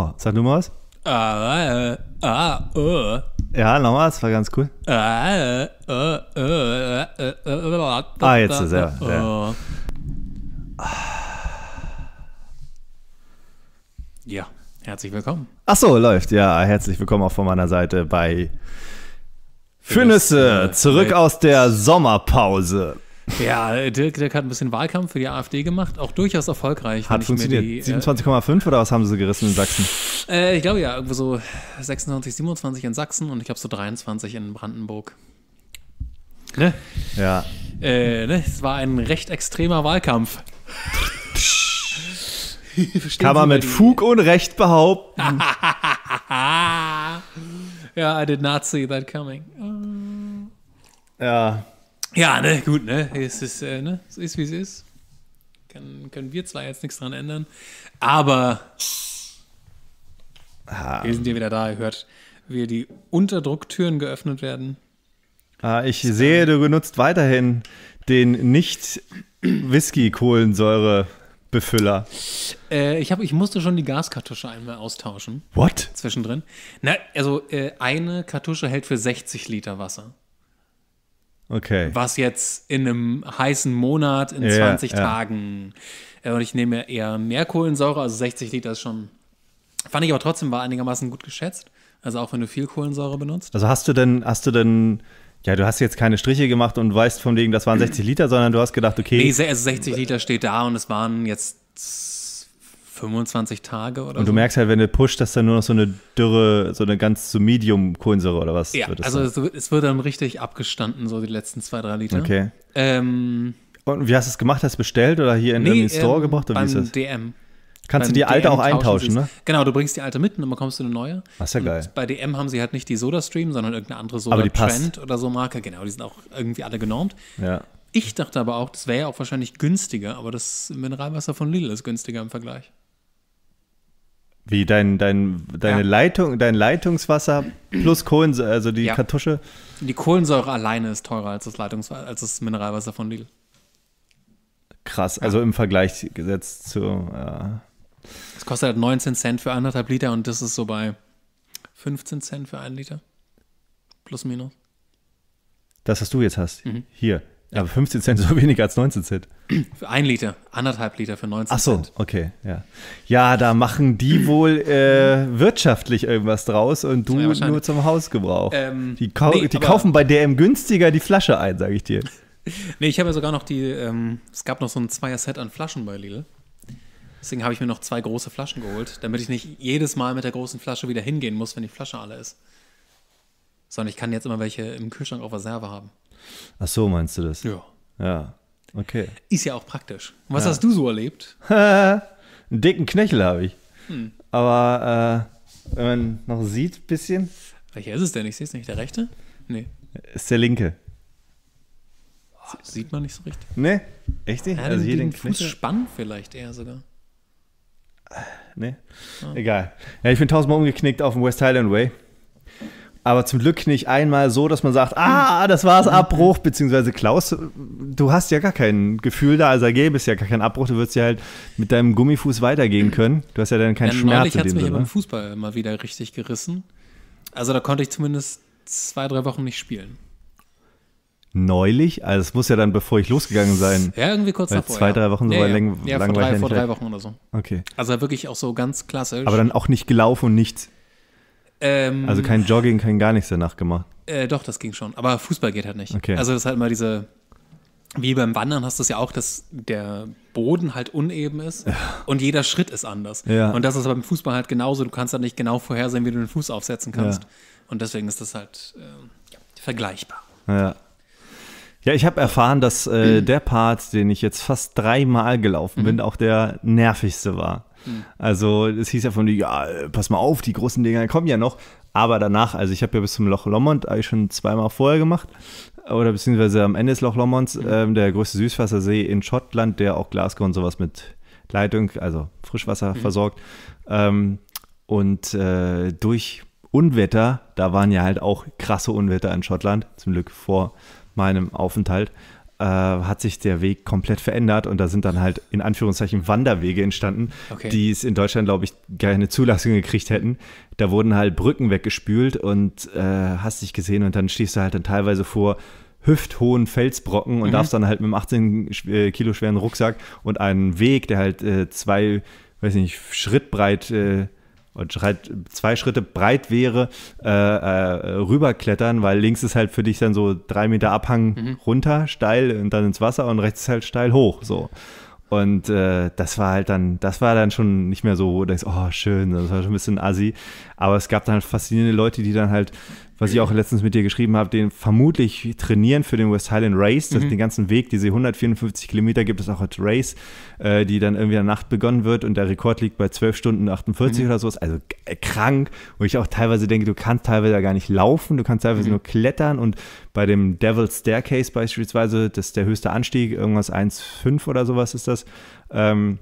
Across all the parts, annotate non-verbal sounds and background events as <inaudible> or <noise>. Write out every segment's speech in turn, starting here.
Oh, sag du mal was. Ah, äh, ah, oh. Ja, nochmal, das war ganz cool. Ah, oh, oh, ah jetzt ist er. Ja. ja, herzlich willkommen. Ach so, läuft. Ja, herzlich willkommen auch von meiner Seite bei Für Fürnüsse, zurück aus der Sommerpause. Ja, Dirk, Dirk hat ein bisschen Wahlkampf für die AfD gemacht, auch durchaus erfolgreich. Hat funktioniert. 27,5 äh, oder was haben sie gerissen in Sachsen? Äh, ich glaube ja, irgendwo so 26, 27 in Sachsen und ich glaube so 23 in Brandenburg. Ne? Ja. Äh, ne? Es war ein recht extremer Wahlkampf. Kann man mit Fug und Recht behaupten. <laughs> ja, I did not see that coming. Ja. Ja, ne, gut, ne? Es ist, äh, ne? Es ist, wie es ist. Kann, können wir zwar jetzt nichts dran ändern, aber ah. wir sind hier wieder da. Ihr hört, wie die Unterdrucktüren geöffnet werden. Ah, ich das sehe, du benutzt weiterhin den nicht Whisky-Kohlensäure. Befüller. Äh, ich, hab, ich musste schon die Gaskartusche einmal austauschen. What? Zwischendrin. Na, also äh, eine Kartusche hält für 60 Liter Wasser. Okay. Was jetzt in einem heißen Monat, in ja, 20 ja. Tagen, äh, und ich nehme eher mehr Kohlensäure, also 60 Liter ist schon. Fand ich aber trotzdem war einigermaßen gut geschätzt. Also auch wenn du viel Kohlensäure benutzt. Also hast du denn, hast du denn, ja, du hast jetzt keine Striche gemacht und weißt von wegen, das waren 60 Liter, sondern du hast gedacht, okay. Nee, also 60 Liter steht da und es waren jetzt 25 Tage oder so. Und du so. merkst halt, wenn du pusht, dass dann nur noch so eine dürre, so eine ganz so medium Kohlensäure oder was? Ja, also es, es, wird dann richtig abgestanden, so die letzten zwei, drei Liter. Okay. Ähm, und wie hast du es gemacht? Hast du bestellt oder hier in nee, den Store ähm, gemacht? Oder wie ist das? DM. Kannst du die alte DM auch eintauschen, ne? Genau, du bringst die alte mit und dann bekommst du eine neue. Ach, ist ja geil. Und bei DM haben sie halt nicht die Soda Stream, sondern irgendeine andere Soda Trend oder so Marke. Genau, die sind auch irgendwie alle genormt. Ja. Ich dachte aber auch, das wäre ja auch wahrscheinlich günstiger, aber das Mineralwasser von Lidl ist günstiger im Vergleich. Wie dein, dein, deine ja. Leitung, dein Leitungswasser plus Kohlensäure, also die ja. Kartusche? Die Kohlensäure alleine ist teurer als das, Leitungs als das Mineralwasser von Lidl. Krass, ja. also im Vergleich gesetzt zu. Es kostet halt 19 Cent für anderthalb Liter und das ist so bei 15 Cent für einen Liter. Plus minus. Das, was du jetzt hast. Mhm. Hier, aber 15 Cent ist so weniger als 19 Cent. Für ein Liter, anderthalb Liter für 19 Ach so, Cent. okay, ja. Ja, da machen die wohl äh, wirtschaftlich irgendwas draus und du ja, nur zum Hausgebrauch. Ähm, die, kau nee, die kaufen bei DM günstiger die Flasche ein, sage ich dir. <laughs> nee, ich habe ja sogar noch die, ähm, es gab noch so ein Zweier-Set an Flaschen bei Lidl. Deswegen habe ich mir noch zwei große Flaschen geholt, damit ich nicht jedes Mal mit der großen Flasche wieder hingehen muss, wenn die Flasche alle ist. Sondern ich kann jetzt immer welche im Kühlschrank auf Reserve haben. Ach so, meinst du das? Ja. Ja, okay. Ist ja auch praktisch. Was ja. hast du so erlebt? <laughs> Einen dicken Knöchel habe ich. Hm. Aber äh, wenn man noch sieht, ein bisschen. Welcher ist es denn? Ich sehe es nicht. Der rechte? Nee. Ist der linke. sieht man nicht so richtig. Nee, echt nicht? Ja, also den, hier den, den Fuß spannt vielleicht eher sogar. Nee, ah. egal. Ja, ich bin tausendmal umgeknickt auf dem West Highland Way aber zum Glück nicht einmal so, dass man sagt, ah, das war's, Abbruch, beziehungsweise Klaus, du hast ja gar kein Gefühl da, also gäbe es ja gar keinen Abbruch, du würdest ja halt mit deinem Gummifuß weitergehen können. Du hast ja dann keinen ja, Schmerz. Neulich hat es mich Sinne. beim Fußball mal wieder richtig gerissen. Also da konnte ich zumindest zwei, drei Wochen nicht spielen. Neulich? Also es muss ja dann, bevor ich losgegangen sein. Ja, irgendwie kurz davor. Zwei, drei Wochen, ja, so ja. lang, ja, lang vor, drei, vor drei Wochen oder so. Okay. Also wirklich auch so ganz klassisch. Aber dann auch nicht gelaufen und nichts ähm, also kein Jogging, kein gar nichts danach gemacht. Äh, doch, das ging schon. Aber Fußball geht halt nicht. Okay. Also das ist halt immer diese, wie beim Wandern hast du es ja auch, dass der Boden halt uneben ist und jeder Schritt ist anders. Ja. Und das ist beim Fußball halt genauso. Du kannst halt nicht genau vorhersehen, wie du den Fuß aufsetzen kannst. Ja. Und deswegen ist das halt äh, vergleichbar. Ja. Ja, ich habe erfahren, dass äh, mhm. <clears throat> der Part, den ich jetzt fast dreimal gelaufen mhm. bin, auch der nervigste war. Mhm. Also es hieß ja von, ja, pass mal auf, die großen Dinger kommen ja noch. Aber danach, also ich habe ja bis zum Loch Lomond eigentlich schon zweimal vorher gemacht. Oder beziehungsweise am Ende des Loch Lommonds, mhm. ähm, der größte Süßwassersee in Schottland, der auch Glasgow und sowas mit Leitung, also Frischwasser mhm. versorgt. Ähm, und äh, durch Unwetter, da waren ja halt auch krasse Unwetter in Schottland, zum Glück vor meinem Aufenthalt, äh, hat sich der Weg komplett verändert und da sind dann halt in Anführungszeichen Wanderwege entstanden, okay. die es in Deutschland, glaube ich, gar keine Zulassung gekriegt hätten. Da wurden halt Brücken weggespült und äh, hast dich gesehen und dann stehst du halt dann teilweise vor hüfthohen Felsbrocken und mhm. darfst dann halt mit einem 18 äh, Kilo schweren Rucksack und einen Weg, der halt äh, zwei, weiß nicht, Schritt breit äh, und halt zwei Schritte breit wäre, äh, äh, rüberklettern, weil links ist halt für dich dann so drei Meter Abhang mhm. runter, steil und dann ins Wasser und rechts ist halt steil hoch. So. Und äh, das war halt dann, das war dann schon nicht mehr so, wo du denkst, oh, schön, das war schon ein bisschen assi. Aber es gab dann halt faszinierende Leute, die dann halt was ich auch letztens mit dir geschrieben habe, den vermutlich trainieren für den West Highland Race, mhm. den ganzen Weg, diese 154 Kilometer gibt es auch als Race, äh, die dann irgendwie in der Nacht begonnen wird und der Rekord liegt bei 12 Stunden 48 mhm. oder sowas, also äh, krank, wo ich auch teilweise denke, du kannst teilweise gar nicht laufen, du kannst teilweise mhm. nur klettern und bei dem Devil's Staircase beispielsweise, das ist der höchste Anstieg, irgendwas 1,5 oder sowas ist das, ähm,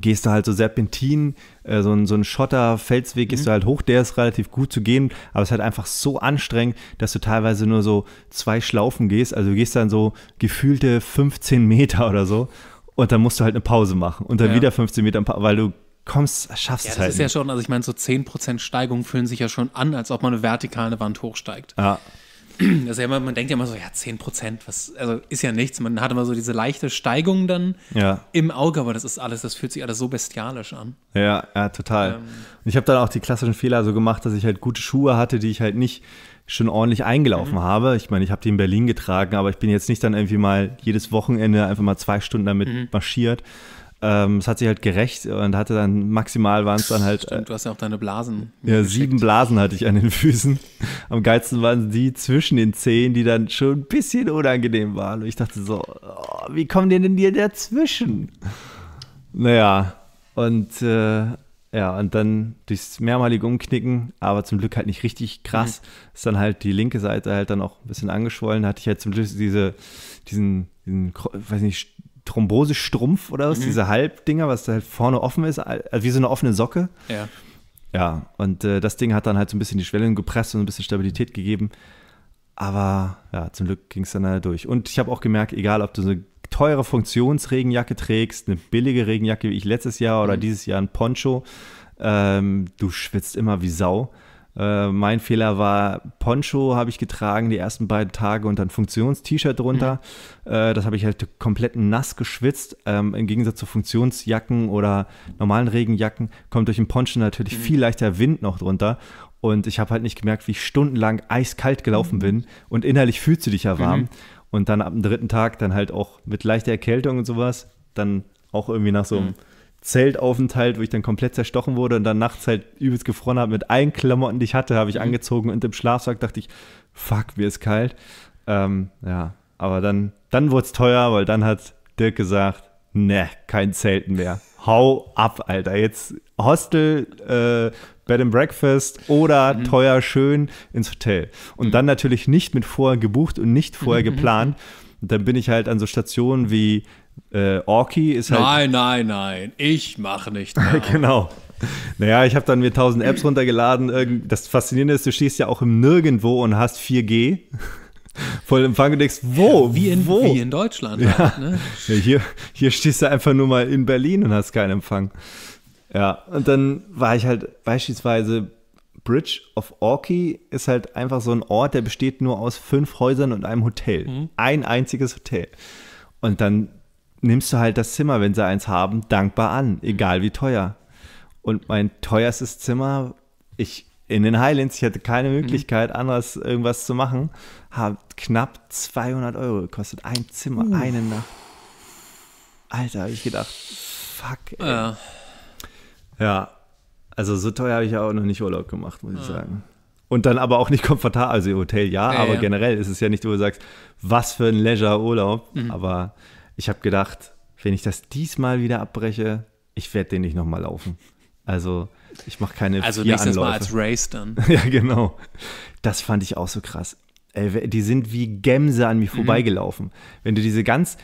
gehst du halt so Serpentin, äh, so, ein, so ein Schotter, Felsweg, gehst mhm. du halt hoch, der ist relativ gut zu gehen, aber es ist halt einfach so anstrengend, dass du teilweise nur so zwei Schlaufen gehst, also du gehst dann so gefühlte 15 Meter oder so und dann musst du halt eine Pause machen und dann ja. wieder 15 Meter, weil du kommst, schaffst ja, es halt. Das ist nicht. ja schon, also ich meine, so 10% Steigung fühlen sich ja schon an, als ob man eine vertikale Wand hochsteigt. Ja. <clears throat> Also ja, man denkt ja immer so, ja, 10 Prozent, also ist ja nichts. Man hat immer so diese leichte Steigung dann ja. im Auge, aber das ist alles, das fühlt sich alles so bestialisch an. Ja, ja, total. Ähm, Und ich habe dann auch die klassischen Fehler so gemacht, dass ich halt gute Schuhe hatte, die ich halt nicht schon ordentlich eingelaufen mhm. habe. Ich meine, ich habe die in Berlin getragen, aber ich bin jetzt nicht dann irgendwie mal jedes Wochenende einfach mal zwei Stunden damit mhm. marschiert, ähm, es hat sich halt gerecht und hatte dann maximal waren es dann halt. Stimmt, du hast ja auch deine Blasen. Äh, ja, geschickt. sieben Blasen hatte ich an den Füßen. Am geilsten waren die zwischen den Zehen, die dann schon ein bisschen unangenehm waren. Und ich dachte so, oh, wie kommen die denn dir dazwischen? Naja, und äh, ja, und dann durchs mehrmalige Umknicken, aber zum Glück halt nicht richtig krass, mhm. ist dann halt die linke Seite halt dann auch ein bisschen angeschwollen. Hatte ich halt zum Glück diese, diesen, diesen weiß nicht, Thrombosestrumpf oder was, mhm. diese Halbdinger, was da halt vorne offen ist, also wie so eine offene Socke. Ja. Ja, und äh, das Ding hat dann halt so ein bisschen die Schwellen gepresst und ein bisschen Stabilität gegeben. Aber ja, zum Glück ging es dann halt durch. Und ich habe auch gemerkt, egal ob du so eine teure Funktionsregenjacke trägst, eine billige Regenjacke wie ich letztes Jahr oder mhm. dieses Jahr ein Poncho, ähm, du schwitzt immer wie Sau. Äh, mein Fehler war, Poncho habe ich getragen die ersten beiden Tage und dann Funktions-T-Shirt drunter. Mhm. Äh, das habe ich halt komplett nass geschwitzt. Ähm, Im Gegensatz zu Funktionsjacken oder normalen Regenjacken kommt durch den Poncho natürlich mhm. viel leichter Wind noch drunter. Und ich habe halt nicht gemerkt, wie ich stundenlang eiskalt gelaufen mhm. bin. Und innerlich fühlst du dich ja warm. Mhm. Und dann ab dem dritten Tag dann halt auch mit leichter Erkältung und sowas, dann auch irgendwie nach so einem mhm. Zeltaufenthalt, wo ich dann komplett zerstochen wurde und dann nachts halt übelst gefroren habe mit allen Klamotten, die ich hatte, habe ich mhm. angezogen und im Schlafsack dachte ich, fuck, mir ist kalt. Ähm, ja, aber dann, dann wurde es teuer, weil dann hat Dirk gesagt, ne, kein Zelten mehr. Hau ab, Alter. Jetzt Hostel, äh, Bed and Breakfast oder mhm. teuer schön ins Hotel. Und mhm. dann natürlich nicht mit vorher gebucht und nicht vorher mhm, mhm, geplant. Mhm. Und dann bin ich halt an so Stationen wie äh, Orki ist halt. Nein, nein, nein, ich mache nicht. <laughs> genau. Naja, ich habe dann mir 1000 Apps runtergeladen. Das Faszinierende ist, du stehst ja auch im Nirgendwo und hast 4G. <laughs> Voll Empfang und denkst, wo? Ja, wie, in, wo? wie in Deutschland. Ja. Halt, ne? ja, hier, hier stehst du einfach nur mal in Berlin und hast keinen Empfang. Ja, und dann war ich halt beispielsweise Bridge of Orkey ist halt einfach so ein Ort, der besteht nur aus fünf Häusern und einem Hotel. Mhm. Ein einziges Hotel. Und dann nimmst du halt das Zimmer, wenn sie eins haben, dankbar an, egal wie teuer. Und mein teuerstes Zimmer, ich in den Highlands, ich hatte keine mhm. Möglichkeit, mhm. anders irgendwas zu machen, hat knapp 200 Euro gekostet. Ein Zimmer, uh. eine Nacht. Alter, habe ich gedacht, fuck. Ey. Ja. ja, also so teuer habe ich auch noch nicht Urlaub gemacht, muss ja. ich sagen. Und dann aber auch nicht komfortabel, also Hotel ja, ja aber generell ist es ja nicht, wo du sagst, was für ein Leisure-Urlaub, mhm. aber ich habe gedacht, wenn ich das diesmal wieder abbreche, ich werde den nicht nochmal laufen. Also ich mache keine Also vier nächstes Mal als Race dann. <laughs> ja, genau. Das fand ich auch so krass. Ey, die sind wie Gämse an mir mhm. vorbeigelaufen. Wenn du diese ganz,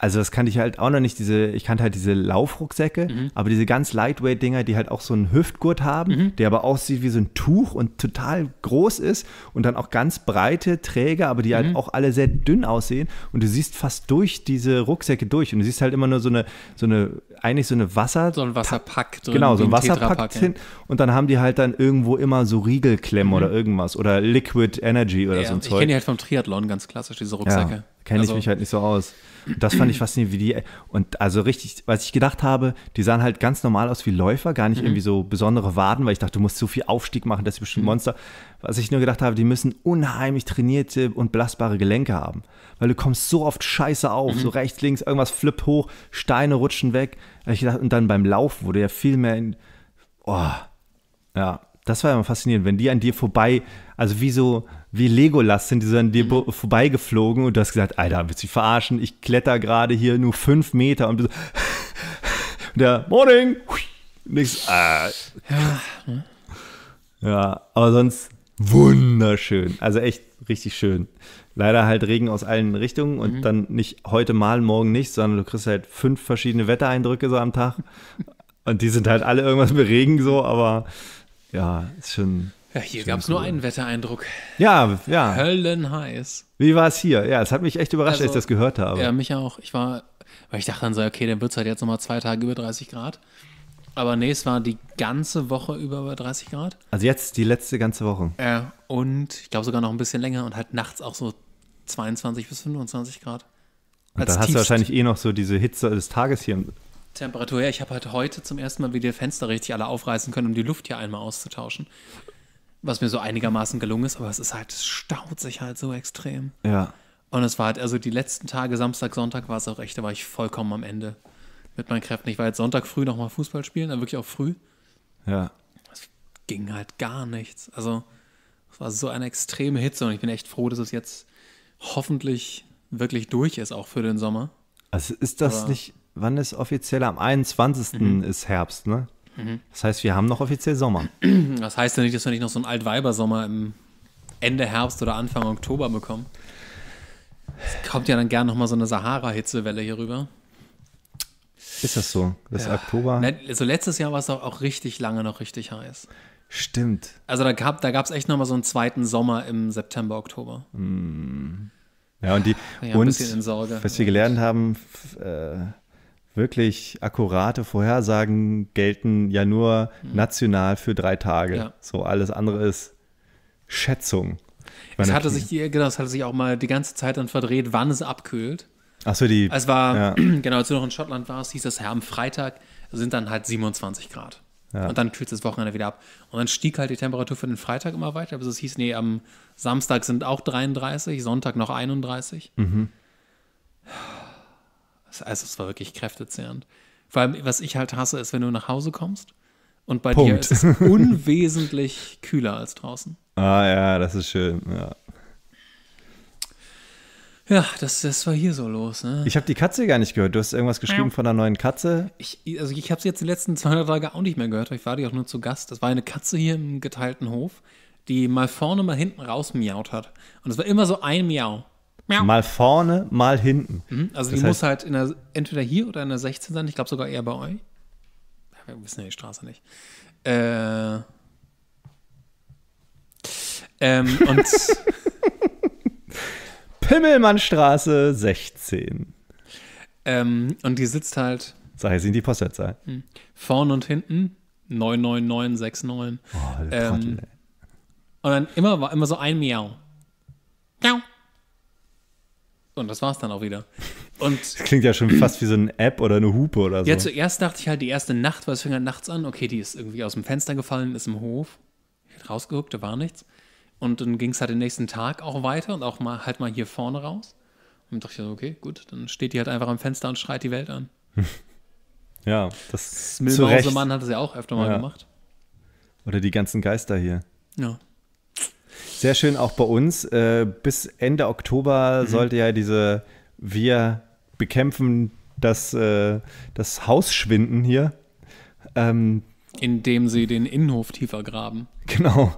also das kannte ich halt auch noch nicht, diese, ich kannte halt diese Laufrucksäcke, mhm. aber diese ganz lightweight Dinger, die halt auch so einen Hüftgurt haben, mhm. der aber aussieht wie so ein Tuch und total groß ist und dann auch ganz breite Träger, aber die halt mhm. halt auch alle sehr dünn aussehen und du siehst fast durch diese Rucksäcke durch und du siehst halt immer nur so eine, so eine, eigentlich so eine Wasser... So ein Wasserpack drin. Genau, so ein, Wasserpack drin ja. und dann haben die halt dann irgendwo immer so Riegelklemmen mhm. oder irgendwas oder Liquid Energy oder ja, so ein Zeug. Ich kenne die halt vom Triathlon ganz klassisch, diese Rucksäcke. Ja kenne also, ich mich halt nicht so aus. das fand ich <clears throat> faszinierend, wie die. Und also richtig, was ich gedacht habe, die sahen halt ganz normal aus wie Läufer, gar nicht mhm. irgendwie so besondere Waden, weil ich dachte, du musst so viel Aufstieg machen, das ist bestimmt ein mhm. Monster. Was ich nur gedacht habe, die müssen unheimlich trainierte und belastbare Gelenke haben. Weil du kommst so oft scheiße auf, so mhm. rechts, links, irgendwas flippt hoch, Steine rutschen weg. Dachte, und dann beim Laufen wurde ja viel mehr in. Oh, ja, das war immer faszinierend, wenn die an dir vorbei, also wie so wie Legolas sind die so an dir mhm. vorbeigeflogen und du hast gesagt, Alter, willst du mich verarschen? Ich kletter gerade hier nur fünf Meter und, so, <laughs> und der Morning! Nix. Ah. Äh, ja, ne? ja, aber sonst wunderschön. Also echt richtig schön. Leider halt Regen aus allen Richtungen und mhm. dann nicht heute mal, morgen nicht, sondern du kriegst halt fünf verschiedene Wettereindrücke so am Tag. <laughs> und die sind halt alle irgendwas mit Regen so, aber ja, ist schon ja, hier gab es nur einen Wettereindruck. Ja, ja. Höllenheiß. Wie war es hier? Ja, es hat mich echt überrascht, also, als ich das gehört habe. Ja, mich auch. Ich war, weil ich dachte dann so, okay, dann wird es halt jetzt nochmal zwei Tage über 30 Grad. Aber nee, es war die ganze Woche über über 30 Grad. Also jetzt die letzte ganze Woche. Ja, und ich glaube sogar noch ein bisschen länger und halt nachts auch so 22 bis 25 Grad. Und dann hast du wahrscheinlich eh noch so diese Hitze des Tages hier. Temperatur, ja. Ich habe halt heute zum ersten Mal wieder Fenster richtig alle aufreißen können, um die Luft hier einmal auszutauschen was mir so einigermaßen gelungen ist, aber es ist halt, es staut sich halt so extrem. Ja. Und es war halt, also die letzten Tage, Samstag, Sonntag war es auch echt, da war ich vollkommen am Ende mit meinen Kräften. Ich war jetzt Sonntag früh nochmal Fußball spielen, dann wirklich auch früh. Ja. Es ging halt gar nichts. Also es war so eine extreme Hitze und ich bin echt froh, dass es jetzt hoffentlich wirklich durch ist, auch für den Sommer. Also ist das aber nicht, wann ist offiziell? Am 21. Mhm. ist Herbst, ne? Mhm. Das heißt, wir haben noch offiziell Sommer. <clears throat> Das heißt ja nicht, dass wir nicht noch so einen Altweibersommer im Ende Herbst oder Anfang Oktober bekommen. Es kommt ja dann gern nochmal so eine Sahara-Hitzewelle hier rüber. Ist das so? Das ja. Oktober? Also letztes Jahr war es auch, auch richtig lange noch richtig heiß. Stimmt. Also da gab es da echt nochmal so einen zweiten Sommer im September, Oktober. Mm. Ja, und die ja, und, was wir gelernt haben, äh, wirklich akkurate Vorhersagen gelten ja nur mhm. national für drei Tage. Ja. So alles andere ist Schätzung. Es hatte sich genau, es hatte sich auch mal die ganze Zeit dann verdreht, wann es abkühlt. Achso, die. Es war, ja. <clears throat> genau, als du noch in Schottland warst, hieß das ja am Freitag sind dann halt 27 Grad. Ja. Und dann kühlt es das Wochenende wieder ab. Und dann stieg halt die Temperatur für den Freitag immer weiter, bis also es hieß, nee, am Samstag sind auch 33, Sonntag noch 31. Mhm also es war wirklich kräftezehrend. Vor allem, was ich halt hasse, ist, wenn du nach Hause kommst und bei Punkt. dir ist es <laughs> unwesentlich kühler als draußen. Ah ja, das ist schön, ja. Ja, das, das war hier so los. Ne? Ich habe die Katze gar nicht gehört. Du hast irgendwas geschrieben von einer neuen Katze. Ich, also ich habe sie jetzt die letzten zwei Tage auch nicht mehr gehört. Ich war die auch nur zu Gast. Das war eine Katze hier im geteilten Hof, die mal vorne, mal hinten raus miaut hat. Und es war immer so ein Miau. Mal vorne, mal hinten. Mhm, also das die heißt, muss halt der, entweder hier oder in der 16 sein. Ich glaube sogar eher bei euch. Wir wissen ja die Straße nicht. Äh, ähm, und <laughs> Pimmelmannstraße 16. Ähm, und die sitzt halt. Sag jetzt in die Postleitzahl. Hm. vorne und hinten 99969. Oh, ähm, Trottel, und dann immer war immer so ein Miau. Miau. Und das war's dann auch wieder. Und das <laughs> klingt ja schon fast wie so eine App oder eine Hupe oder so. Ja, zuerst dachte ich halt, die erste Nacht, weil es fing halt nachts an, okay, die ist irgendwie aus dem Fenster gefallen, ist im Hof. Rausgehuckt, da war nichts. Und dann ging es halt den nächsten Tag auch weiter und auch mal halt mal hier vorne raus. Und dachte ich so, okay, gut, dann steht die halt einfach am Fenster und schreit die Welt an. <laughs> ja, das ist. Mann hat das ja auch öfter mal ja. gemacht. Oder die ganzen Geister hier. Ja. Sehr schön auch bei uns. Äh, bis Ende Oktober mhm. sollte ja diese Wir bekämpfen das, äh, das Hausschwinden hier. Ähm, Indem sie den Innenhof tiefer graben. Genau.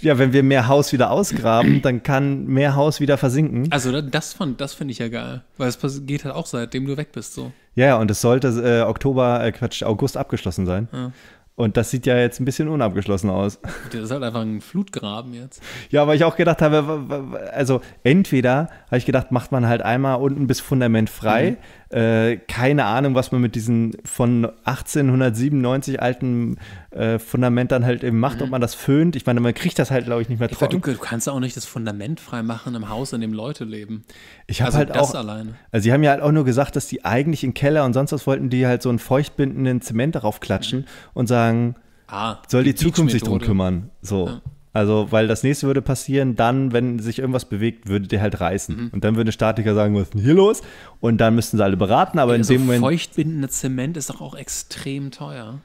Ja, wenn wir mehr Haus wieder ausgraben, dann kann mehr Haus wieder versinken. Also das, das finde ich ja geil, weil es geht halt auch seitdem du weg bist so. Ja, und es sollte äh, Oktober, äh, Quatsch, August abgeschlossen sein. Ja. Und das sieht ja jetzt ein bisschen unabgeschlossen aus. Das ist halt einfach ein Flutgraben jetzt. Ja, weil ich auch gedacht habe, also entweder habe ich gedacht, macht man halt einmal unten bis Fundament frei, mhm. Äh, keine Ahnung, was man mit diesen von 1897 alten äh, Fundament dann halt eben macht, mhm. ob man das föhnt. Ich meine, man kriegt das halt, glaube ich, nicht mehr trocken. Ich glaub, du, du kannst auch nicht das Fundament freimachen im Haus, in dem Leute leben. Ich habe also halt auch. Alleine. Also, sie haben ja halt auch nur gesagt, dass die eigentlich im Keller und sonst was wollten, die halt so einen feuchtbindenden Zement darauf klatschen mhm. und sagen, ah, soll die, die Zukunft sich drum kümmern. So. Ja. Also, weil das nächste würde passieren, dann, wenn sich irgendwas bewegt, würde der halt reißen. Mhm. Und dann würde Statiker sagen, was ist denn hier los? Und dann müssten sie alle beraten, aber ja, in dem Moment. Feuchtbindender Zement ist doch auch extrem teuer.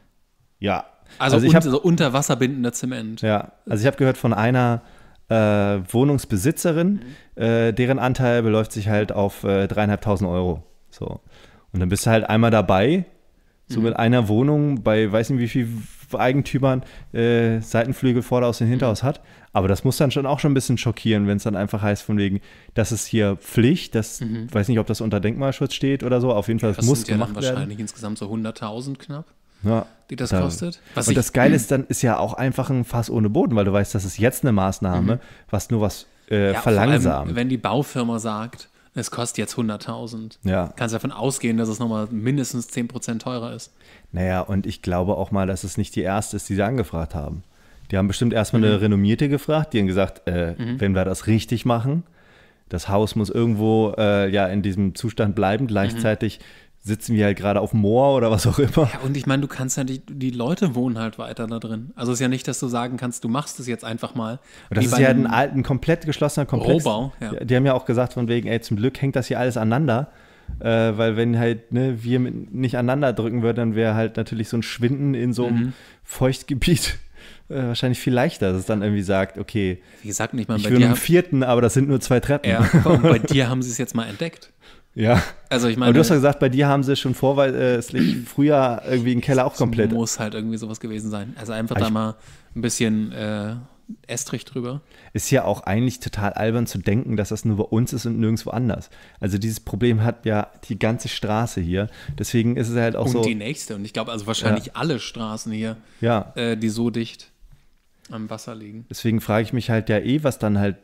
Ja. Also, also ich hab, so unter Wasser bindender Zement. Ja, also ich habe gehört von einer äh, Wohnungsbesitzerin, mhm. äh, deren Anteil beläuft sich halt auf äh, dreieinhalbtausend äh, Euro. So. Und dann bist du halt einmal dabei so mhm. mit einer Wohnung bei weiß nicht wie viel Eigentümern äh, Seitenflügel vorder aus dem Hinterhaus hat. Aber das muss dann schon auch schon ein bisschen schockieren, wenn es dann einfach heißt, von wegen, das ist hier Pflicht, das mhm. weiß nicht, ob das unter Denkmalschutz steht oder so, auf jeden Fall, das, muss ja gemacht wahrscheinlich werden. wahrscheinlich insgesamt so 100.000 knapp. Ja, die das da. kostet. Was und das Geile ist dann, ist ja auch einfach ein Fass ohne Boden, weil du weißt, das ist jetzt eine Maßnahme, mhm. was nur was äh, ja, verlangsamt. Allem, wenn die Baufirma sagt, es kostet jetzt 100.000. Ja. Kannst davon ausgehen, dass es nochmal mindestens 10% teurer ist. Naja, und ich glaube auch mal, dass es nicht die erste ist, die sie angefragt haben. Die haben bestimmt erstmal mhm. eine Renommierte gefragt, die haben gesagt, äh, mhm. wenn wir das richtig machen, das Haus muss irgendwo äh, ja in diesem Zustand bleiben. Mhm. Gleichzeitig mhm sitzen wir halt gerade auf dem Moor oder was auch immer. Ja, und ich meine, du kannst ja, die, die Leute wohnen halt weiter da drin. Also es ist ja nicht, dass du sagen kannst, du machst es jetzt einfach mal. Und das ist ja ein, ein komplett geschlossener Komplex. Rohbau, ja. Die, haben ja auch gesagt von wegen, ey, zum Glück hängt das hier alles aneinander. Äh, weil wenn halt ne, wir nicht aneinander drücken würden, dann wäre halt natürlich so ein Schwinden in so einem mhm. Feuchtgebiet <laughs> äh, wahrscheinlich viel leichter, dass es dann irgendwie sagt, okay, Wie gesagt, nicht mal ich will einen vierten, aber das sind nur zwei Treppen. Ja, bei <laughs> dir haben sie es jetzt mal entdeckt. Ja. Also ich meine. Aber du hast ja gesagt, bei dir haben sie schon vorweislich äh, <clears throat> früher irgendwie den Keller auch komplett. Muss halt irgendwie sowas gewesen sein. Also einfach also da mal ein bisschen äh, Estrich drüber. Ist ja auch eigentlich total albern zu denken, dass das nur bei uns ist und nirgendwo anders. Also dieses Problem hat ja die ganze Straße hier. Deswegen ist es halt auch und so. Und die nächste. Und ich glaube, also wahrscheinlich ja. alle Straßen hier, ja. äh, die so dicht am Wasser liegen. Deswegen frage ich mich halt ja eh, was dann halt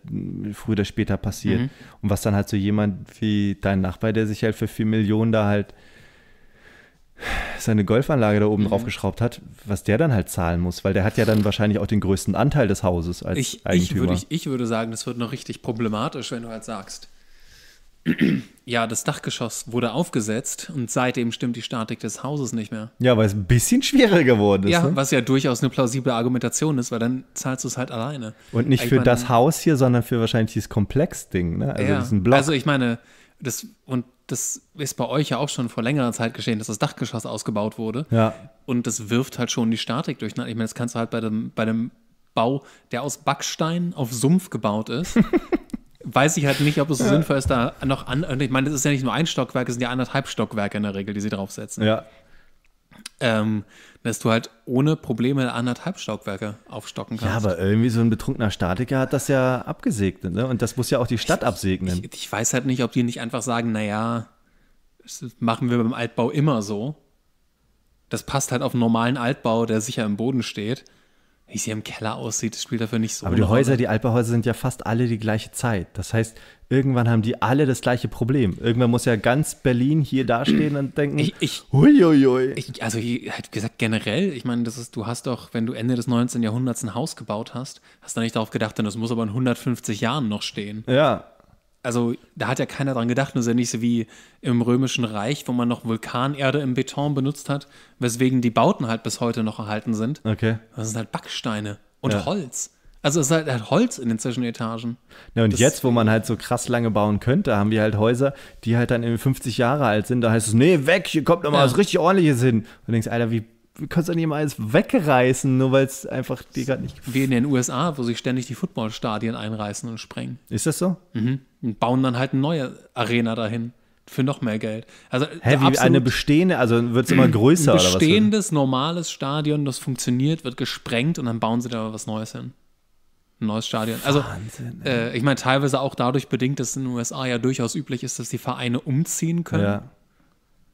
früher oder später passiert. Mhm. Und was dann halt so jemand wie dein Nachbar, der sich halt für vier Millionen da halt seine Golfanlage da oben mhm. geschraubt hat, was der dann halt zahlen muss, weil der hat ja dann wahrscheinlich auch den größten Anteil des Hauses als ich, Eigentümer. Ich würde, ich, ich würde sagen, das wird noch richtig problematisch, wenn du halt sagst, ja, das Dachgeschoss wurde aufgesetzt und seitdem stimmt die Statik des Hauses nicht mehr. Ja, weil es ein bisschen schwerer geworden ist. Ja, ne? was ja durchaus eine plausible Argumentation ist, weil dann zahlst du es halt alleine. Und nicht ich für meine, das Haus hier, sondern für wahrscheinlich dieses Komplex-Ding, ne? Also ja, diesen Block. Also ich meine, das, und das ist bei euch ja auch schon vor längerer Zeit geschehen, dass das Dachgeschoss ausgebaut wurde. Ja. Und das wirft halt schon die Statik durcheinander. Ich meine, das kannst du halt bei dem, bei dem Bau, der aus Backstein auf Sumpf gebaut ist. <laughs> weiß ich halt nicht, ob es so ja. sinnvoll ist, da noch an. Ich meine, das ist ja nicht nur ein Stockwerk, es sind ja anderthalb Stockwerke in der Regel, die sie draufsetzen. Ja. Ähm, dass du halt ohne Probleme anderthalb Stockwerke aufstocken kannst. Ja, aber irgendwie so ein betrunkener Statiker hat das ja abgesegnet, ne? Und das muss ja auch die Stadt ich, absegnen. Ich, ich, weiß halt nicht, ob die nicht einfach sagen, naja, das machen wir beim Altbau immer so. Das passt halt auf einen normalen Altbau, der sicher im Boden steht wie es hier im Keller aussieht, das spielt dafür nicht so. Aber die Häuser, die Alperhäuser sind ja fast alle die gleiche Zeit. Das heißt, irgendwann haben die alle das gleiche Problem. Irgendwann muss ja ganz Berlin hier dastehen und denken, ich, ich, huiuiui. Ich, also ich hätte gesagt, generell, ich meine, das ist, du hast doch, wenn du Ende des 19. Jahrhunderts ein Haus gebaut hast, hast du nicht darauf gedacht, denn das muss aber in 150 Jahren noch stehen. Ja, also da hat ja keiner dran gedacht, nur sehr nicht so wie im Römischen Reich, wo man noch Vulkanerde im Beton benutzt hat, weswegen die Bauten halt bis heute noch erhalten sind. Okay. Das sind halt Backsteine und ja. Holz. Also es ist halt, Holz in den Zwischenetagen. Ja, und das jetzt, wo man halt so krass lange bauen könnte, haben wir halt Häuser, die halt dann 50 Jahre alt sind. Da heißt es, nee, weg, hier kommt nochmal ja. was richtig ordentliches hin. Und du denkst, Alter, wie du kannst ja nicht mal alles wegreißen, nur weil es einfach dir gerade nicht gefällt. Wie in den USA, wo sie ständig die Footballstadien einreißen und sprengen. Ist das so? Mhm. Und bauen dann halt eine neue Arena dahin. Für noch mehr Geld. Also Hä, wie eine bestehende, also wird es immer größer ein oder was? Bestehendes, normales Stadion, das funktioniert, wird gesprengt und dann bauen sie da was Neues hin ein neues Stadion. Also Wahnsinn, äh, ich meine, teilweise auch dadurch bedingt, dass in den USA ja durchaus üblich ist, dass die Vereine umziehen können. Ja.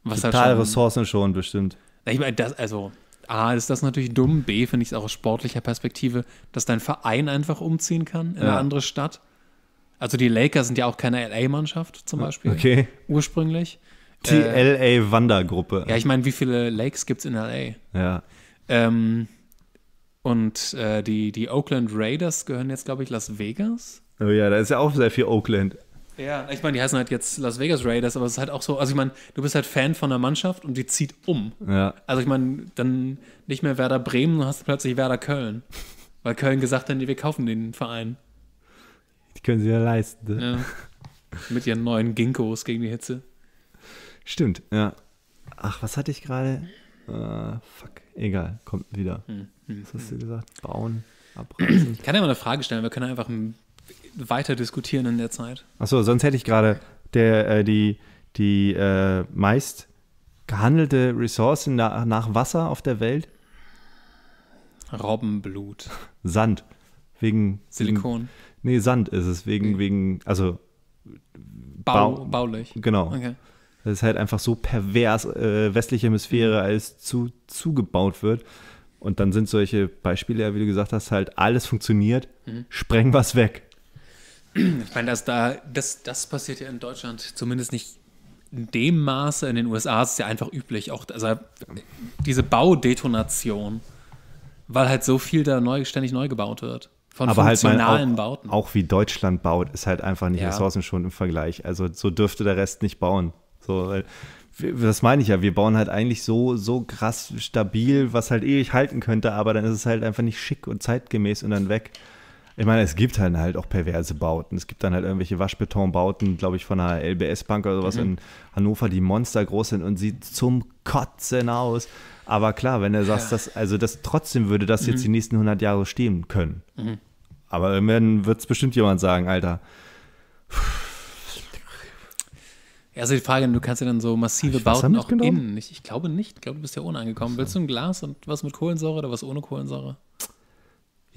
Was halt Total halt schon, ressourcenschonend bestimmt. Ich meine, das, also, A, ist das natürlich dumm. B, finde ich es auch aus sportlicher Perspektive, dass dein Verein einfach umziehen kann in ja. eine andere Stadt. Also, die Lakers sind ja auch keine LA-Mannschaft zum Beispiel. Okay. Ursprünglich. Die äh, LA-Wandergruppe. Ja, ich meine, wie viele Lakes gibt es in LA? Ja. Ähm, und äh, die, die Oakland Raiders gehören jetzt, glaube ich, Las Vegas. Oh ja, da ist ja auch sehr viel Oakland. Ja, ich meine, die heißen halt jetzt Las Vegas Raiders, aber es ist halt auch so, also ich meine, du bist halt Fan von der Mannschaft und die zieht um. Ja. Also ich meine, dann nicht mehr Werder Bremen, dann hast du plötzlich Werder Köln. Weil Köln gesagt hat, wir kaufen den Verein. Die können sie ja leisten. Ne? Ja. Mit ihren neuen Ginkgos gegen die Hitze. Stimmt, ja. Ach, was hatte ich gerade? Äh, fuck, egal, kommt wieder. Hm, hm, was hast du hm. gesagt? Bauen, abreißen. Ich kann ja mal eine Frage stellen, wir können einfach ein weiter diskutieren in der Zeit. Achso, sonst hätte ich gerade äh, die, die äh, meist gehandelte Ressource nach, nach Wasser auf der Welt. Robbenblut. Sand. Wegen. Silikon. Wegen, nee, Sand ist es. Wegen, mhm. wegen, also. Bau, Bau, baulich. Genau. Okay. Das ist halt einfach so pervers, äh, westliche Hemisphäre mhm. als zu, zugebaut wird. Und dann sind solche Beispiele, ja, wie du gesagt hast, halt alles funktioniert, mhm. spreng was weg. Ich meine, das, da, das, das passiert ja in Deutschland zumindest nicht in dem Maße. In den USA ist es ja einfach üblich. Auch also, diese Baudetonation, weil halt so viel da neu, ständig neu gebaut wird. Von aber halt, funktionalen halt auch, Bauten. Auch wie Deutschland baut, ist halt einfach nicht ja. ressourcenschonend im Vergleich. Also so dürfte der Rest nicht bauen. So, weil, das meine ich ja, wir bauen halt eigentlich so, so krass stabil, was halt ewig halten könnte, aber dann ist es halt einfach nicht schick und zeitgemäß und dann weg. Ich meine, es gibt halt halt auch perverse Bauten. Es gibt dann halt irgendwelche Waschbetonbauten, glaube ich, von einer LBS-Bank oder sowas mhm. in Hannover, die monstergroß sind und sieht zum Kotzen aus. Aber klar, wenn du sagst, ja. dass, also das, trotzdem würde das mhm. jetzt die nächsten 100 Jahre stehen können. Mhm. Aber irgendwann wird es bestimmt jemand sagen, Alter. Puh. also die Frage, du kannst ja dann so massive Bauten auch genau. innen. Ich, ich glaube nicht. Ich glaube, du bist ja ohne angekommen. Willst du ein Glas und was mit Kohlensäure oder was ohne Kohlensäure?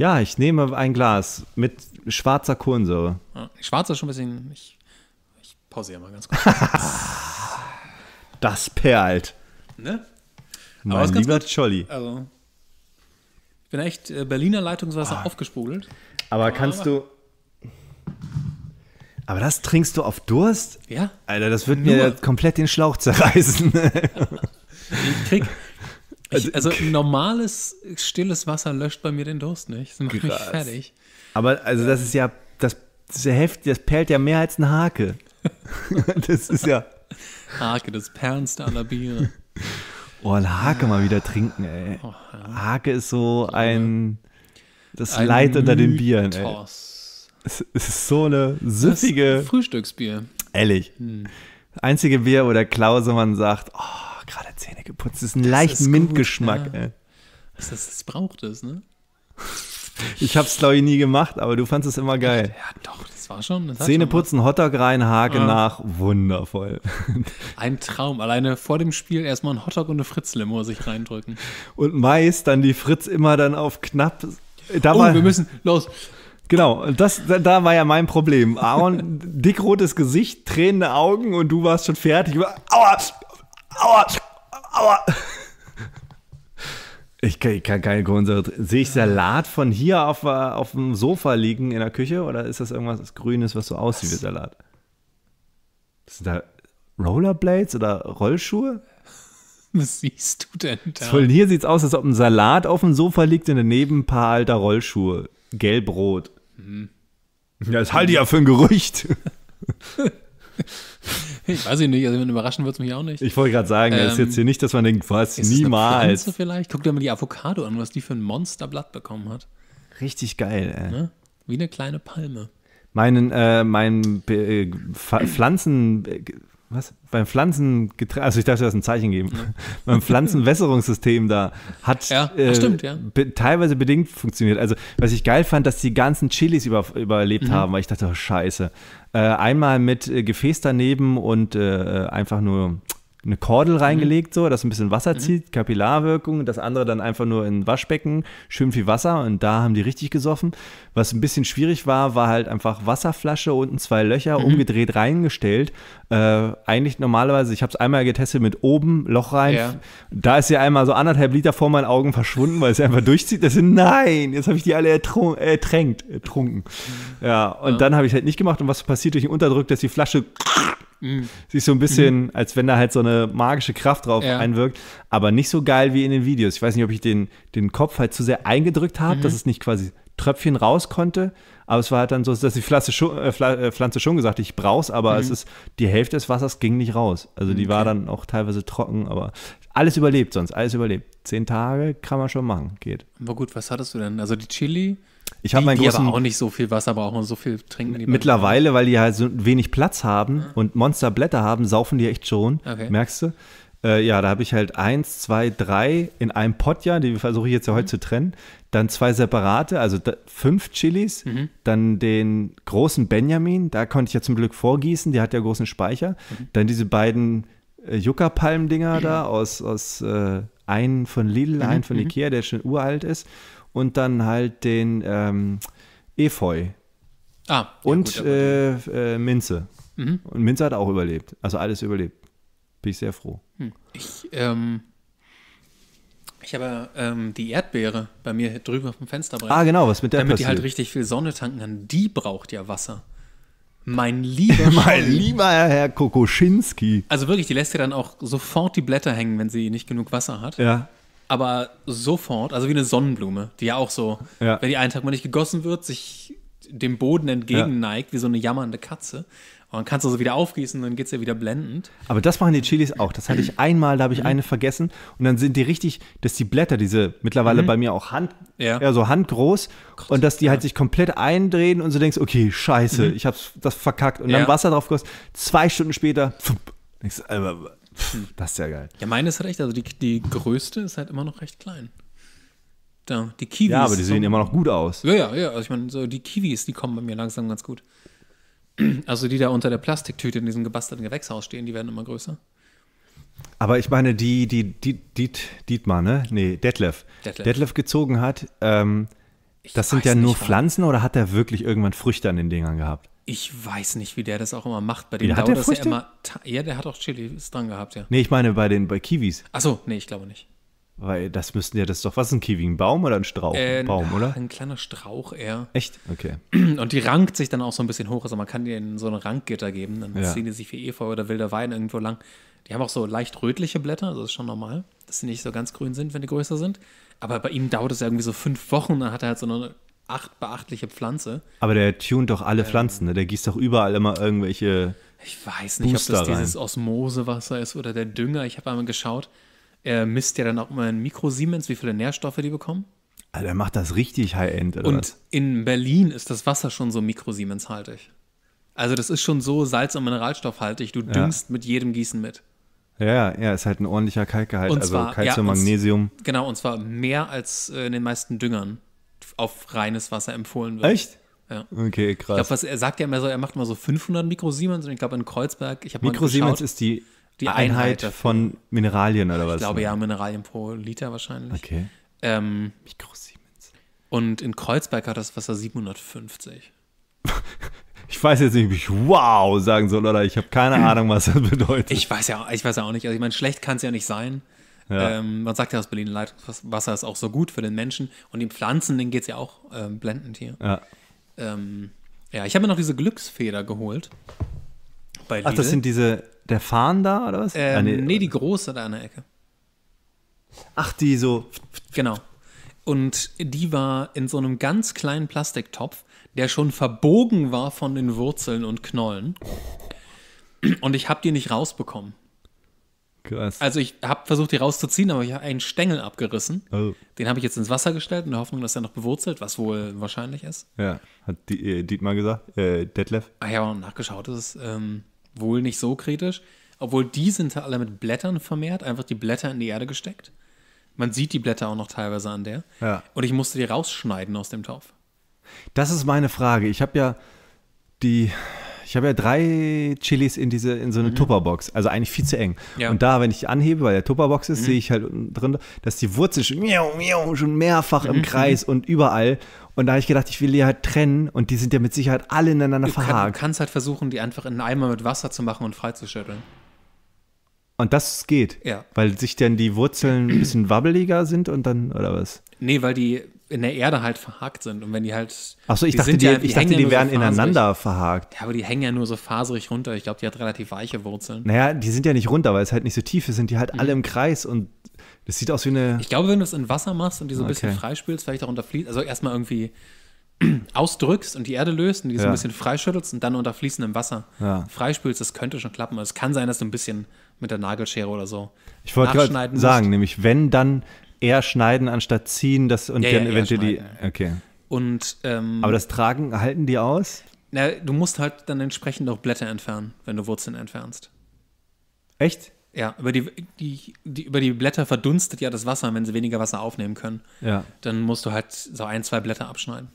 Ja, ich nehme ein Glas mit schwarzer Kohlensäure. Ja, schwarzer ist schon ein bisschen. Ich, ich pausiere mal ganz kurz. <laughs> das perlt. Ne? Mein Aber lieber gut. Scholli. Also, ich bin echt äh, Berliner Leitungswasser ah. aufgesprudelt. Aber, Aber kannst du. Aber das trinkst du auf Durst? Ja. Alter, das würde mir komplett den Schlauch zerreißen. <laughs> ich krieg, ich, also, also normales, stilles Wasser löscht bei mir den Durst nicht. Das macht Krass. mich fertig. Aber also das ist ja, das, das ist ja heftig, das perlt ja mehr als ein Hake. <laughs> das ist ja. Hake, das perlenste aller Biere. <laughs> Oh, ein Hake mal wieder trinken, ey. Oh, Hake ist so ein, das ein Leid unter den Bieren, ey. Es ist so eine süffige. Frühstücksbier. Ehrlich. Hm. Einzige Bier, wo der Klausemann sagt, oh, gerade Zähne geputzt. Das ist ein das leichten Mintgeschmack, gut, ja. Das, das, braucht es, ne? Ich hab's, glaube ich, nie gemacht, aber du fandest es immer geil. Ja, doch, das war schon. Das Zähne schon putzen, Hotdog rein, Hake ja. Ah. nach, wundervoll. Ein Traum. Alleine vor dem Spiel erstmal ein Hotdog und eine Fritzle muss ich reindrücken. Und meist dann die Fritz immer dann auf knapp. Da oh, war, wir müssen, los. Genau, das, da war ja mein Problem. Aaron, dickrotes Gesicht, tränende Augen und du warst schon fertig. Aua, aua, Aua! Ich kann, ich kann keine Kohlensäure. Sehe ich Salat von hier auf, äh, auf dem Sofa liegen in der Küche oder ist das irgendwas Grünes, was so aussieht wie Salat? Sind da Rollerblades oder Rollschuhe? Was siehst du denn da? Von hier sieht's aus, als ob ein Salat auf dem Sofa liegt und daneben ein paar alter Rollschuhe. Gelbrot. Mhm. das halte ich ja für ein Gerücht. <laughs> <laughs> ich weiß nicht, also überraschen wird es mich auch nicht. Ich wollte gerade sagen, ähm, ist jetzt hier ähm, nicht, dass man denkt, was, ist niemals. Das vielleicht? Guck dir mal die Avocado an, was die für ein Monsterblatt bekommen hat. Richtig geil, ey. Ne? Wie eine kleine Palme. Meinen, äh, mein Be äh, Pflanzen äh, was? Beim Pflanzen, also ich darf dir das ein Zeichen geben. Ja. <laughs> Beim Pflanzenwässerungssystem da hat ja, äh, stimmt, ja. be teilweise bedingt funktioniert. Also, was ich geil fand, dass die ganzen Chilis über überlebt mhm. haben, weil ich dachte, oh, scheiße. Äh, einmal mit äh, Gefäß daneben und äh, einfach nur eine Kordel mhm. reingelegt, so, dass ein bisschen Wasser mhm. zieht, Kapillarwirkung, das andere dann einfach nur in ein Waschbecken, schön viel Wasser und da haben die richtig gesoffen. Was ein bisschen schwierig war, war halt einfach Wasserflasche, unten zwei Löcher, mhm. umgedreht reingestellt. Äh, eigentlich normalerweise, ich habe es einmal getestet mit oben, Loch rein. Ja. Da ist ja einmal so anderthalb Liter vor meinen Augen verschwunden, weil es einfach durchzieht. Das sind, nein, jetzt habe ich die alle ertränkt, ertrunken. Mhm. Ja, und ja. dann habe ich halt nicht gemacht und was passiert durch den Unterdruck, dass die Flasche Mhm. Sie ist so ein bisschen, mm. als wenn da halt so eine magische Kraft drauf ja. einwirkt, aber nicht so geil wie in den Videos. Ich weiß nicht, ob ich den, den Kopf halt zu sehr eingedrückt habe, mhm. dass es nicht quasi Tröpfchen raus konnte, aber es war halt dann so, dass die Pflanze schon, äh, äh, Pflanze schon gesagt, ich brauch's, aber mhm. es ist, die Hälfte des Wassers ging nicht raus. Also die okay. war dann auch teilweise trocken, aber alles überlebt sonst, alles überlebt. Zehn Tage kann man schon machen, geht. Aber gut, was hattest du denn? Also die Chili, ich habe meinen die großen, aber auch nicht so viel Wasser brauchen und so viel trinken. Die mittlerweile, weil die halt so wenig Platz haben mhm. und Monsterblätter haben, saufen die echt schon. Okay. Merkst du? Äh, ja, da habe ich halt eins, zwei, drei in einem Pot, ja, die versuche ich jetzt ja heute mhm. zu trennen. Dann zwei separate, also da, fünf Chilis. Mhm. Dann den großen Benjamin, da konnte ich ja zum Glück vorgießen, der hat ja großen Speicher. Mhm. Dann diese beiden äh, Yucca-Palm-Dinger da aus, aus äh, einen von Lidl, einen mhm. von mhm. Ikea, der schon uralt ist und dann halt den ähm, Efeu. Ah, ja, und gut, äh, äh, Minze. Mhm. Und Minze hat auch überlebt. Also alles überlebt. Bin ich sehr froh. Hm. Ich, ähm, ich habe ähm, die Erdbeere bei mir drüben auf dem Fenster Fensterbrett. Ah, genau, was mit der Damit passiert? die halt richtig viel Sonne tanken kann. Die braucht ja Wasser. Mein lieber <laughs> Mein lieber Herr Kokoschinski. Also wirklich, die lässt ja dann auch sofort die Blätter hängen, wenn sie nicht genug Wasser hat. Ja aber sofort, also wie eine Sonnenblume, die ja auch so, ja. wenn die einen Tag mal nicht gegossen wird, sich dem Boden entgegenneigt, ja. wie so eine jammernde Katze. Und dann kannst du so wieder aufgießen, dann geht es ja wieder blendend. Aber das machen die Chilis auch. Das hatte ich <clears throat> einmal, da habe ich mhm. eine vergessen. Und dann sind die richtig, dass die Blätter, diese mittlerweile mhm. bei mir auch Hand, ja. ja so handgroß, Gott, und dass die ja. halt sich komplett eindrehen und so denkst, okay, scheiße, mhm. ich habe das verkackt. Und dann Wasser drauf gegossen. Zwei Stunden später, pf, denkst, äh, hm. Das ist ja geil. Ja, meine ist recht. Also die, die größte ist halt immer noch recht klein. Da, die Kiwis. Ja, aber die sehen so, immer noch gut aus. Ja, ja, ja. Also ich meine, so die Kiwis, die kommen bei mir langsam ganz gut. Also die da unter der Plastiktüte in diesem gebastelten Gewächshaus stehen, die werden immer größer. Aber ich meine, die, die, die, die Dietmar, ne? Nee, Detlef. Detlef, Detlef gezogen hat, ähm, das sind ja nur Pflanzen war. oder hat er wirklich irgendwann Früchte an den Dingern gehabt? Ich weiß nicht, wie der das auch immer macht. Bei den hat der ja immer. Ja, der hat auch Chilis dran gehabt, ja. Nee, ich meine bei den bei Kiwis. Achso, nee, ich glaube nicht. Weil das müssten ja das ist doch was ein Kiwi, ein Baum oder ein Strauch? Äh, Baum, oder? Ein kleiner Strauch eher. Echt? Okay. Und die rankt sich dann auch so ein bisschen hoch. Also man kann denen so ein Rankgitter geben, dann ja. ziehen die sich wie Efeu oder wilder Wein irgendwo lang. Die haben auch so leicht rötliche Blätter, also das ist schon normal, dass sie nicht so ganz grün sind, wenn die größer sind. Aber bei ihm dauert es ja irgendwie so fünf Wochen, dann hat er halt so eine acht beachtliche Pflanze. Aber der tunt doch alle ähm, Pflanzen, ne? Der gießt doch überall immer irgendwelche. Ich weiß nicht, Booster ob das rein. dieses Osmosewasser ist oder der Dünger. Ich habe einmal geschaut. Er misst ja dann auch immer in Mikrosiemens, wie viele Nährstoffe die bekommen. Also er macht das richtig high-end, oder? Und was? in Berlin ist das Wasser schon so Mikrosiemens-haltig. Also das ist schon so salz- und mineralstoffhaltig. Du düngst ja. mit jedem Gießen mit. Ja, ja, ist halt ein ordentlicher Kalkgehalt, also zwar, also Kalzium, ja, Magnesium. Genau, und zwar mehr als äh, in den meisten Düngern auf reines Wasser empfohlen wird. Echt? Ja. Okay, krass. Ich glaube, was er sagt ja immer so, er macht mal so 500 Mikrosiemens und ich glaube in Kreuzberg, ich habe Mikrosiemens ist die, die Einheit, Einheit von Mineralien oder ich was? Ich glaube ja, Mineralien pro Liter wahrscheinlich. Okay. Ähm, Mikrosiemens. Und in Kreuzberg hat das Wasser 750. <laughs> ich weiß jetzt nicht, ob ich wow sagen soll oder ich habe keine <clears throat> Ahnung, was das bedeutet. Ich weiß ja, ich weiß ja auch nicht. Also ich meine, schlecht kann es ja nicht sein. Ähm, man sagt ja, das Berliner Leitungswasser ist auch so gut für den Menschen und den Pflanzen, denen geht es ja auch ähm, blendend hier. Ja, ähm, ja ich habe mir noch diese Glücksfeder geholt. Bei Lidl. Ach, das sind diese, der Fahnen da oder was? Ähm, ah, nee, die äh, große da an der Ecke. Ach, die so. Genau. Und die war in so einem ganz kleinen Plastiktopf, der schon verbogen war von den Wurzeln und Knollen. Und ich habe die nicht rausbekommen. Krass. Also ich habe versucht, die rauszuziehen, aber ich habe einen Stängel abgerissen. Oh. Den habe ich jetzt ins Wasser gestellt in der Hoffnung, dass er noch bewurzelt, was wohl wahrscheinlich ist. Ja, hat die, äh, Dietmar gesagt, äh, Detlef. Ah ja, und nachgeschaut, das ist ähm, wohl nicht so kritisch. Obwohl die sind alle mit Blättern vermehrt, einfach die Blätter in die Erde gesteckt. Man sieht die Blätter auch noch teilweise an der. Ja. Und ich musste die rausschneiden aus dem Topf. Das ist meine Frage. Ich habe ja die ich habe ja drei Chilis in diese in so eine mhm. Tupperbox, also eigentlich viel zu eng. Ja. Und da, wenn ich anhebe, weil der Tupperbox ist, mhm. sehe ich halt drin, dass die Wurzel schon, miau, miau, schon mehrfach mhm. im Kreis mhm. und überall. Und da habe ich gedacht, ich will die halt trennen und die sind ja mit Sicherheit alle ineinander du verhakt. Kann, du kannst halt versuchen, die einfach in einen Eimer mit Wasser zu machen und freizuschütteln. Und das geht. Ja. Weil sich dann die Wurzeln ein bisschen wabbeliger sind und dann, oder was? Nee, weil die, in der Erde halt verhakt sind. Und wenn die halt. Achso, ich, die dachte, die, ja, die ich dachte, die ja wären so ineinander verhakt. Ja, aber die hängen ja nur so faserig runter. Ich glaube, die hat relativ weiche Wurzeln. Naja, die sind ja nicht runter, weil es halt nicht so tief ist, sind die halt mhm. alle im Kreis und das sieht aus wie eine. Ich glaube, wenn du es in Wasser machst und die so ein okay. bisschen freispülst, vielleicht auch unterfließt, also erstmal irgendwie <clears throat> ausdrückst und die Erde löst und die so ein bisschen freischüttelst und dann unter fließendem Wasser ja. freispülst, das könnte schon klappen. Also es kann sein, dass du ein bisschen mit der Nagelschere oder so ich wollte gerade sagen, nämlich wenn dann eher schneiden anstatt ziehen das und ja, dann ja, eventuell die. Okay. Und, ähm, Aber das Tragen halten die aus? Na, du musst halt dann entsprechend auch Blätter entfernen, wenn du Wurzeln entfernst. Echt? Ja, über die, die, die, über die Blätter verdunstet ja das Wasser, wenn sie weniger Wasser aufnehmen können. Ja. Dann musst du halt so ein, zwei Blätter abschneiden.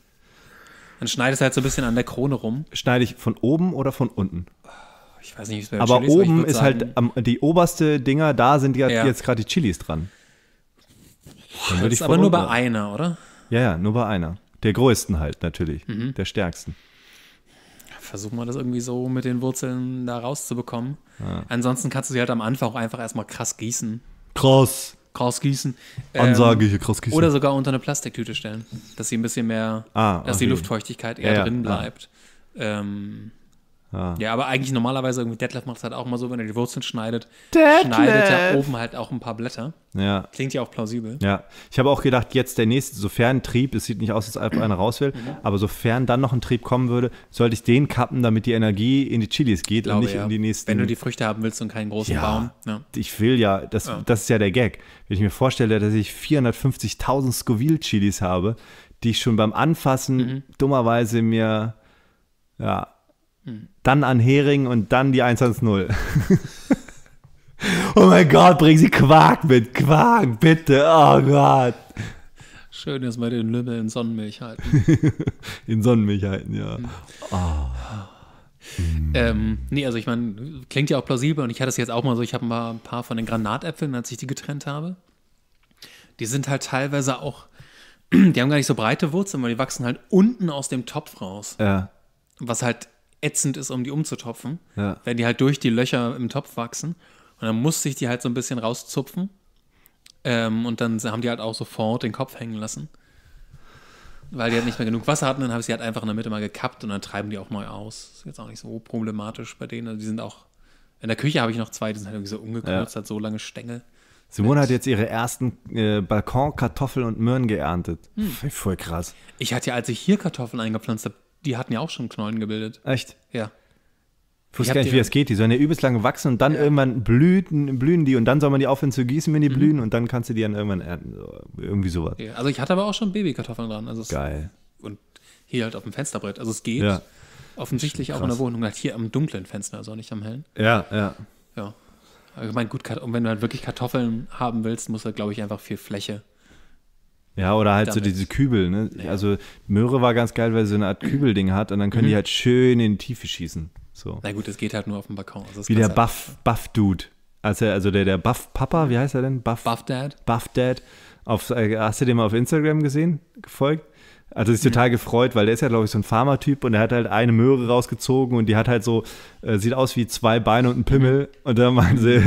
Dann schneidest du halt so ein bisschen an der Krone rum. Schneide ich von oben oder von unten? Ich weiß nicht, wie es bei Aber Chilis, oben ist halt sagen, halt die oberste Dinger, da sind ja, ja. jetzt gerade die Chilis dran. Dann würde ich aber nur bei einer, oder? Ja, ja, nur bei einer. Der größten halt natürlich, mhm. der stärksten. Versuchen wir das irgendwie so mit den Wurzeln da rauszubekommen. Ja. Ansonsten kannst du sie halt am Anfang auch einfach erstmal krass gießen. Krass. Krass gießen. Ähm, Ansage hier, krass gießen. Oder sogar unter eine Plastiktüte stellen, dass sie ein bisschen mehr, ah, dass die Luftfeuchtigkeit eher ja, drin bleibt. Ja. Ähm, ja. ja, aber eigentlich normalerweise irgendwie Detlef macht es halt auch mal so, wenn er die Wurzeln schneidet, Detlef. schneidet er oben halt auch ein paar Blätter. Ja. Klingt ja auch plausibel. Ja. Ich habe auch gedacht, jetzt der nächste, sofern ein Trieb, es sieht nicht aus, als ob einer raus will, mhm. aber sofern dann noch ein Trieb kommen würde, sollte ich den kappen, damit die Energie in die Chilis geht glaube, und nicht ja. in die nächsten. Wenn du die Früchte haben willst und keinen großen ja. Baum. Ja. Ich will ja das, ja. das ist ja der Gag. Wenn ich mir vorstelle, dass ich 450.000 Scoville-Chilis habe, die ich schon beim Anfassen mhm. dummerweise mir ja, dann an Hering und dann die 1-1-0. <laughs> oh mein Gott, bring Sie Quark mit. Quark, bitte. Oh Gott. Schön, dass wir den Lümmel in Sonnenmilch halten. <laughs> in Sonnenmilch halten, ja. Hm. Oh. Ähm, nee, also ich meine, klingt ja auch plausibel und ich hatte es jetzt auch mal so, ich habe mal ein paar von den Granatäpfeln, als ich die getrennt habe. Die sind halt teilweise auch, <clears throat> die haben gar nicht so breite Wurzeln, weil die wachsen halt unten aus dem Topf raus. Ja. Was halt ätzend ist, um die umzutopfen, ja. weil die halt durch die Löcher im Topf wachsen. Und dann musste ich die halt so ein bisschen rauszupfen. Ähm, und dann haben die halt auch sofort den Kopf hängen lassen. Weil die halt nicht mehr genug Wasser hatten, dann habe ich sie halt einfach in der Mitte mal gekappt und dann treiben die auch neu aus. Ist jetzt auch nicht so problematisch bei denen. Also die sind auch. In der Küche habe ich noch zwei, die sind halt irgendwie so umgekürzt, ja. hat so lange Stängel. Simone hat jetzt ihre ersten äh, Balkon-Kartoffeln und Möhren geerntet. Hm. Voll krass. Ich hatte ja, als ich hier Kartoffeln eingepflanzt habe, die hatten ja auch schon Knollen gebildet. Echt? Ja. Ich wusste gar nicht, wie das geht. Die sollen ja übelst lange wachsen und dann ja. irgendwann blühen, blühen die und dann soll man die aufhören zu gießen, wenn die mhm. blühen und dann kannst du die dann irgendwann ernten. Irgendwie sowas. Ja, also ich hatte aber auch schon Babykartoffeln dran. Also Geil. Und hier halt auf dem Fensterbrett. Also es geht. Ja. Offensichtlich auch in der Wohnung, halt hier am dunklen Fenster, also nicht am hellen. Ja, ja. Ja. Also ich meine, gut, und wenn du halt wirklich Kartoffeln haben willst, musst du, halt, glaube ich, einfach viel Fläche ja, oder halt damit. so diese Kübel. Ne? Ja. Also Möhre war ganz geil, weil sie so eine Art Kübelding hat und dann können mhm. die halt schön in die Tiefe schießen. So. Na gut, das geht halt nur auf dem Balkon. Also Wie der halt- Buff-Dude. Buff also, also der, der Buff-Papa, wie heißt er denn? Buff, Buff Dad. Buff Dad. Auf, äh, hast du den mal auf Instagram gesehen, gefolgt? Also sich total gefreut, weil der ist ja, glaube ich, so ein Pharma-Typ und er hat halt eine Möhre rausgezogen und die hat halt so, äh, sieht aus wie zwei Beine und ein Pimmel. Mhm. Und dann meint sie, I <laughs>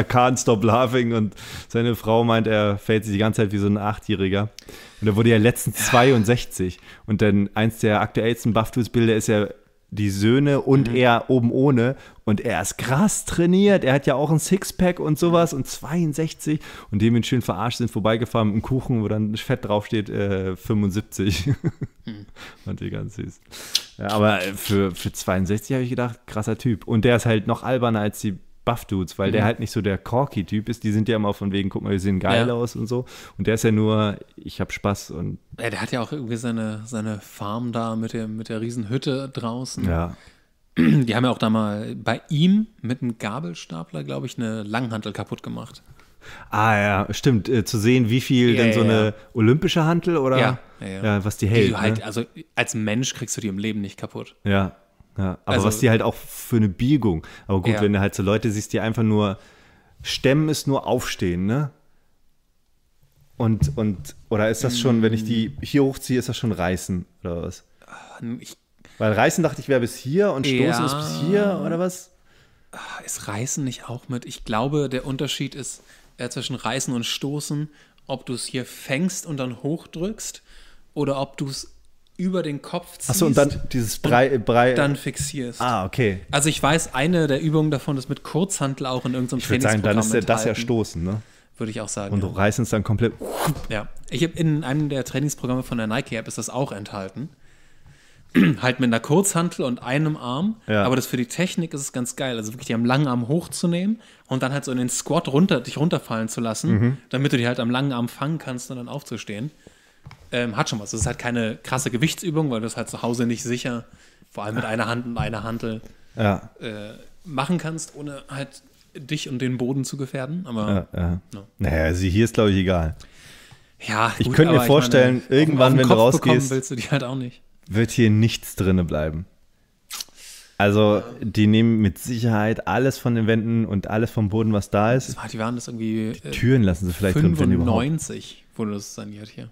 can't stop laughing. Und seine Frau meint, er fällt sich die ganze Zeit wie so ein Achtjähriger. Und er wurde ja letztens 62. Und dann eins der aktuellsten Buff-Bilder ist ja die Söhne und mhm. er oben ohne. Und er ist krass trainiert. Er hat ja auch ein Sixpack und sowas und 62. Und die mit schön verarscht sind vorbeigefahren mit einem Kuchen, wo dann fett draufsteht, äh, 75. mhm. <laughs> Fand ich ganz süß. Ja, aber äh, für, für 62 habe ich gedacht, krasser Typ. Und der ist halt noch alberner als die Buff-Dudes, weil mhm. der halt nicht so der Corky-Typ ist. Die sind ja immer von wegen, guck mal, wir sehen geil ja. aus und so. Und der ist ja nur, ich hab Spaß und. Ja, der hat ja auch irgendwie seine, seine Farm da mit der, mit der riesen draußen. Ja. Die haben ja auch da mal bei ihm mit einem Gabelstapler, glaube ich, eine Langhantel kaputt gemacht. Ah ja, stimmt. Äh, zu sehen, wie viel ja, denn so eine ja. olympische Hantel oder was die hält. Die halt, ne? also als Mensch kriegst du die im Leben nicht kaputt. Ja. Ja, aber also, was die halt auch für eine Biegung. Aber gut, ja. wenn du halt so Leute siehst, die einfach nur stemmen, ist nur aufstehen, ne? Und, und, oder ist das schon, wenn ich die hier hochziehe, ist das schon reißen oder was? Ähm, ich, Weil reißen dachte ich wäre bis hier und stoßen ja, ist bis hier oder was? Ah, ist reißen nicht auch mit? Ich glaube, der Unterschied ist äh, zwischen reißen und stoßen, ob du es hier fängst und dann hochdrückst oder ob du es über den Kopf ziehst. Achso, und dann dieses Brei, Brei. Dann fixierst. Ah, okay. Also ich weiß, eine der Übungen davon ist mit Kurzhantel auch in irgendeinem ich Trainingsprogramm. Ich würde sagen, dann ist enthalten. das ja Stoßen, ne? Würde ich auch sagen. Und du ja. reißen es dann komplett. Ja. Ich habe in einem der Trainingsprogramme von der Nike-App ist das auch enthalten. <clears throat> halt mit einer Kurzhantel und einem Arm. Ja. Aber das für die Technik ist es ganz geil. Also wirklich die am langen Arm hochzunehmen und dann halt so in den Squat runter, dich runterfallen zu lassen, mhm. damit du die halt am langen Arm fangen kannst und dann aufzustehen ähm, hat schon was. Das ist halt keine krasse Gewichtsübung, weil du es halt zu Hause nicht sicher, vor allem mit einer Hand und einer Handel, ja. äh, machen kannst, ohne halt dich und den Boden zu gefährden. Aber ja, ja. No. naja, also hier ist glaube ich egal. Ja, gut, ich könnte mir vorstellen, meine, irgendwann, auf, auf wenn Kopf du rausgehst, willst du die halt auch nicht. Wird hier nichts drinne bleiben. Also, die nehmen mit Sicherheit alles von den Wänden und alles vom Boden, was da ist. die waren das irgendwie. Die Türen lassen sie vielleicht 95, drin, wenn überhaupt. wurde das saniert hier.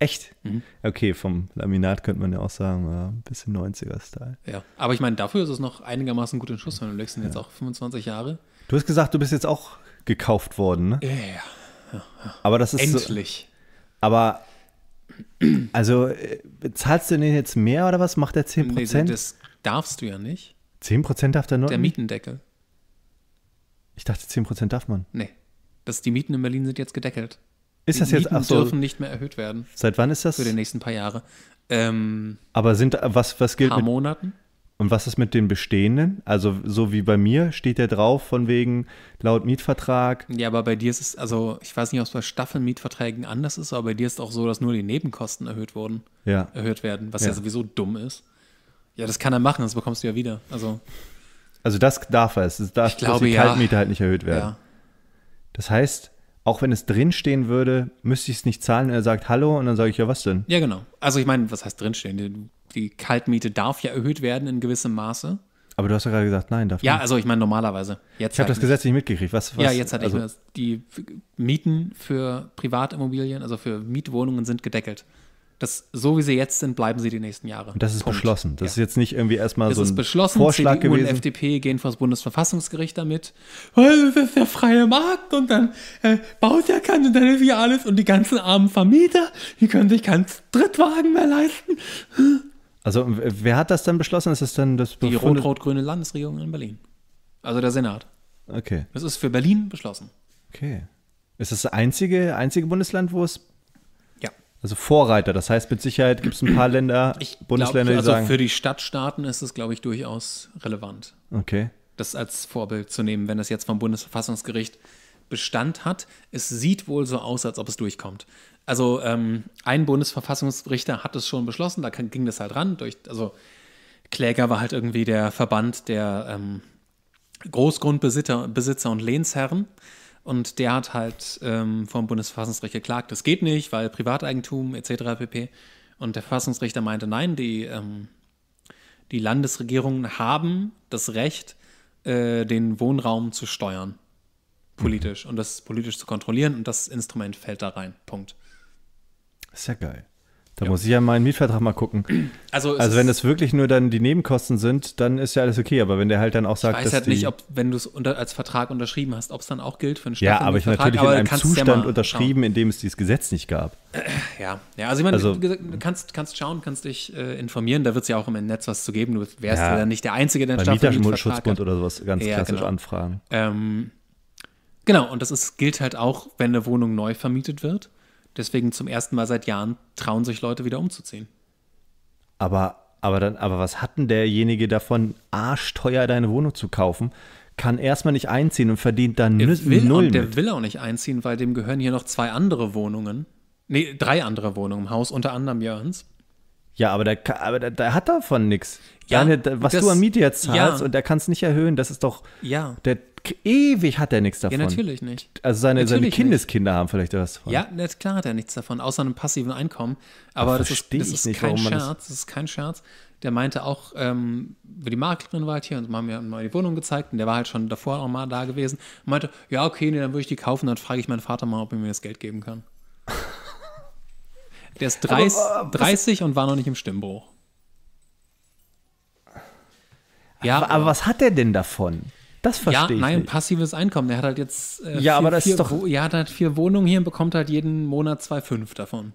Echt? Mhm. Okay, vom Laminat könnte man ja auch sagen, ein bisschen 90er-Style. Ja, aber ich meine, dafür ist es noch einigermaßen gut in Schuss, wenn du legst ja. jetzt auch 25 Jahre. Du hast gesagt, du bist jetzt auch gekauft worden, ne? Ja, ja. ja. Aber das ist. Endlich. So, aber also äh, zahlst du den jetzt mehr oder was? Macht der 10%? Nee, das darfst du ja nicht. 10% darf der nur? Der Mietendeckel. Ich dachte, 10% darf man. Nee. Das, die Mieten in Berlin sind jetzt gedeckelt. Ist das die jetzt Mieten so, dürfen nicht mehr erhöht werden. Seit wann ist das? Für die nächsten paar Jahre. Ähm, Aber sind was was gilt? Paar mit, Monaten. Und was ist mit den bestehenden? Also so wie bei mir steht der drauf von wegen laut Mietvertrag. Ja, aber bei dir ist es, also ich weiß nicht, ob es bei Staffelmietverträgen anders ist, aber bei dir ist es auch so, dass nur die Nebenkosten erhöht wurden. Ja. Erhöht werden, was ja. ja sowieso dumm ist. Ja, das kann er machen, das bekommst du ja wieder. Also, also das darf er, es darf ich glaube, die Kaltmiete halt nicht erhöht werden. Ja. Das heißt, auch wenn es drinstehen würde, müsste ich es nicht zahlen. Und er sagt Hallo und dann sage ich, ja, was denn? Ja, genau. Also ich meine, was heißt drinstehen? Die, die Kaltmiete darf ja erhöht werden in gewissem Maße. Aber du hast ja gerade gesagt, nein, darf ja, nicht. Ja, also ich meine normalerweise. Jetzt ich habe halt das Gesetz nicht mitgekriegt. Was, was, ja, jetzt hatte also, ich das. Die Mieten für Privatimmobilien, also für Mietwohnungen sind gedeckelt dass so wie sie jetzt sind, bleiben sie die nächsten Jahre. Und das ist Punkt. beschlossen. Das ja. ist jetzt nicht irgendwie erstmal das so ein ist beschlossen. Vorschlag CDU gewesen. und FDP gehen vor das Bundesverfassungsgericht damit. Oh, das ist der freie Markt und dann äh, baut ja keiner und dann ist ja alles und die ganzen armen Vermieter, die können sich keinen Drittwagen mehr leisten. Also wer hat das dann beschlossen? Ist das dann das Die rot-rot-grüne Landesregierung in Berlin. Also der Senat. Okay. Das ist für Berlin beschlossen. Okay. Ist das das einzige, einzige Bundesland, wo es also Vorreiter, das heißt mit Sicherheit gibt es ein paar Länder, <clears throat> ich Bundesländer, glaub, also die sagen. Also für die Stadtstaaten ist es, glaube ich, durchaus relevant. Okay. Das als Vorbild zu nehmen, wenn das jetzt vom Bundesverfassungsgericht Bestand hat. Es sieht wohl so aus, als ob es durchkommt. Also ähm, ein Bundesverfassungsrichter hat es schon beschlossen, da kann, ging das halt ran. Durch, also Kläger war halt irgendwie der Verband der ähm, Großgrundbesitzer Besitzer und Lehnsherren. Und der hat halt ähm, vom Bundesverfassungsgericht geklagt, das geht nicht, weil Privateigentum etc. pp. Und der Verfassungsrichter meinte, nein, die, ähm, die Landesregierungen haben das Recht, äh, den Wohnraum zu steuern. Politisch. Mhm. Und das politisch zu kontrollieren. Und das Instrument fällt da rein. Punkt. Sehr geil. Da ja. muss ich ja meinen Mietvertrag mal gucken. <clears throat> Also, also wenn das wirklich nur dann die Nebenkosten sind, dann ist ja alles okay. Aber wenn der halt dann auch sagt, ich weiß halt nicht, ob wenn du es als Vertrag unterschrieben hast, ob es dann auch gilt für einen Staffel Ja, aber ich habe natürlich aber in einem Zustand ja unterschrieben, in dem es dieses Gesetz nicht gab. <clears throat> Ja, ja also ich meine, also, du kannst, kannst schauen, kannst dich äh, informieren. Da wird es ja auch im Netz was zu geben. Du wärst ja, ja dann nicht der Einzige, der einen Staffel Mieterschutzbund hat. oder sowas ganz ja, klassisch genau. anfragen. Ähm, genau, und das ist, gilt halt auch, wenn eine Wohnung neu vermietet wird. Deswegen zum ersten Mal seit Jahren trauen sich Leute wieder umzuziehen. Aber, aber, dann, aber was hat denn derjenige davon, arschteuer deine Wohnung zu kaufen? Kann erstmal nicht einziehen und verdient dann der will, null. Und der mit. will auch nicht einziehen, weil dem gehören hier noch zwei andere Wohnungen. Nee, drei andere Wohnungen im Haus, unter anderem Jörns. Ja, aber der, aber der, der hat davon nichts. Ja, was das, du an Miete jetzt zahlst ja. und der kann es nicht erhöhen, das ist doch. Ja. Der, ewig hat er nichts davon. Ja, natürlich nicht. Also seine, seine Kindeskinder nicht. haben vielleicht was davon. Ja, das, klar hat er nichts davon, außer einem passiven Einkommen. Aber das, das ist, das ist nicht, kein Scherz. Das ist kein Scherz. Der meinte auch, ähm, die Maklerin war halt hier und haben mir mal die Wohnung gezeigt und der war halt schon davor auch mal da gewesen. Und meinte, ja, okay, nee, dann würde ich die kaufen, dann frage ich meinen Vater mal, ob er mir das Geld geben kann. Der ist 30, aber, äh, 30 und war noch nicht im Stimmbruch. Ja, aber, aber äh, was hat er denn davon? Das verstehe ja, ich. Nein, nicht. passives Einkommen. Der hat halt jetzt. Äh, ja, vier, aber das vier, ist doch. Ja, hat vier Wohnungen hier und bekommt halt jeden Monat 2,5 davon.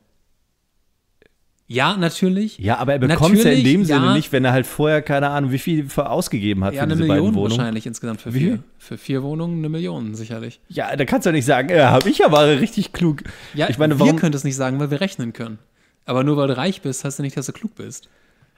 Ja, natürlich. Ja, aber er bekommt es ja in dem ja. Sinne nicht, wenn er halt vorher, keine Ahnung, wie viel ausgegeben hat ja, für diese Million beiden Wohnungen. wahrscheinlich insgesamt für vier. Wie? Für vier Wohnungen eine Million, sicherlich. Ja, da kannst du ja nicht sagen, ja, hab ich ja war richtig klug. Ja, ich meine, warum? Wir können es nicht sagen, weil wir rechnen können. Aber nur weil du reich bist, heißt ja nicht, dass du klug bist.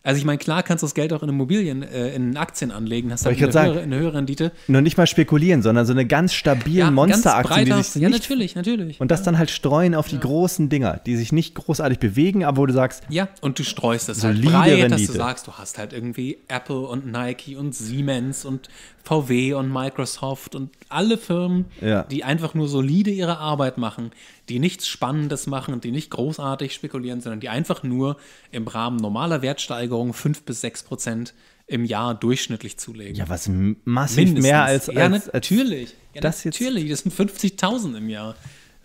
Also ich meine, klar kannst du das Geld auch in Immobilien, äh, in Aktien anlegen, hast du halt eine, sagen, höhere, eine höhere Rendite. Nur nicht mal spekulieren, sondern so eine ganz stabilen ja, Monsteraktien, Ja, nicht, natürlich, natürlich. Und das ja. dann halt streuen auf die ja. großen Dinger, die sich nicht großartig bewegen, aber wo du sagst Ja, und du streust das halt breit, Rendite. dass du sagst, du hast halt irgendwie Apple und Nike und Siemens und VW und Microsoft und alle Firmen, die einfach nur solide ihre Arbeit machen, die nichts Spannendes machen, die nicht großartig spekulieren, sondern die einfach nur im Rahmen normaler Wertsteigerung 5 bis 6 Prozent im Jahr durchschnittlich zulegen. Ja, was massiv Mindestens. mehr als, als Ja, als natürlich. Ja, das natürlich, das sind 50.000 im Jahr.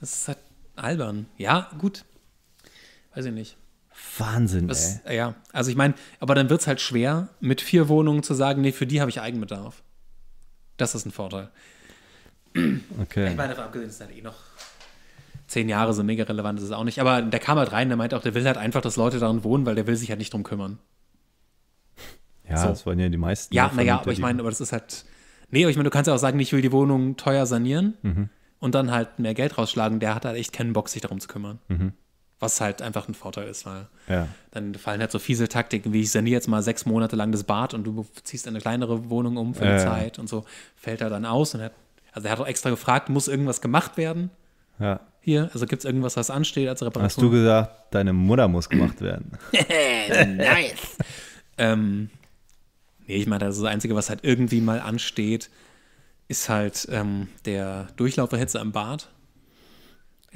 Das ist halt albern. Ja, gut. Weiß ich nicht. Wahnsinn, das, ey. Ja, also ich meine, aber dann wird es halt schwer, mit vier Wohnungen zu sagen, nee, für die habe ich Eigenbedarf. Das ist ein Vorteil. Okay. Ich meine, davon abgesehen ist halt eh noch zehn Jahre so mega relevant ist es auch nicht. Aber der kam halt rein, der meint auch, der will halt einfach, dass Leute darin wohnen, weil der will sich halt nicht drum kümmern. Ja, so. das waren ja die meisten. Ja, naja, aber ich meine, aber das ist halt. Nee, aber ich meine, du kannst ja auch sagen, ich will die Wohnung teuer sanieren mhm. und dann halt mehr Geld rausschlagen. Der hat halt echt keinen Bock, sich darum zu kümmern. Mhm. Was halt einfach ein Vorteil ist, weil ja. dann fallen halt so fiese Taktiken, wie ich saniere jetzt mal sechs Monate lang das Bad und du ziehst eine kleinere Wohnung um für eine äh. Zeit und so, fällt er dann aus und hat, also er hat auch extra gefragt, muss irgendwas gemacht werden? Ja hier? Also gibt es irgendwas, was ansteht als Reparatur? Hast du gesagt, deine Mutter muss gemacht werden. <laughs> nice. ähm, nee, ich meine, das, das Einzige, was halt irgendwie mal ansteht, ist halt ähm, der Durchlauferhitzer am Bad.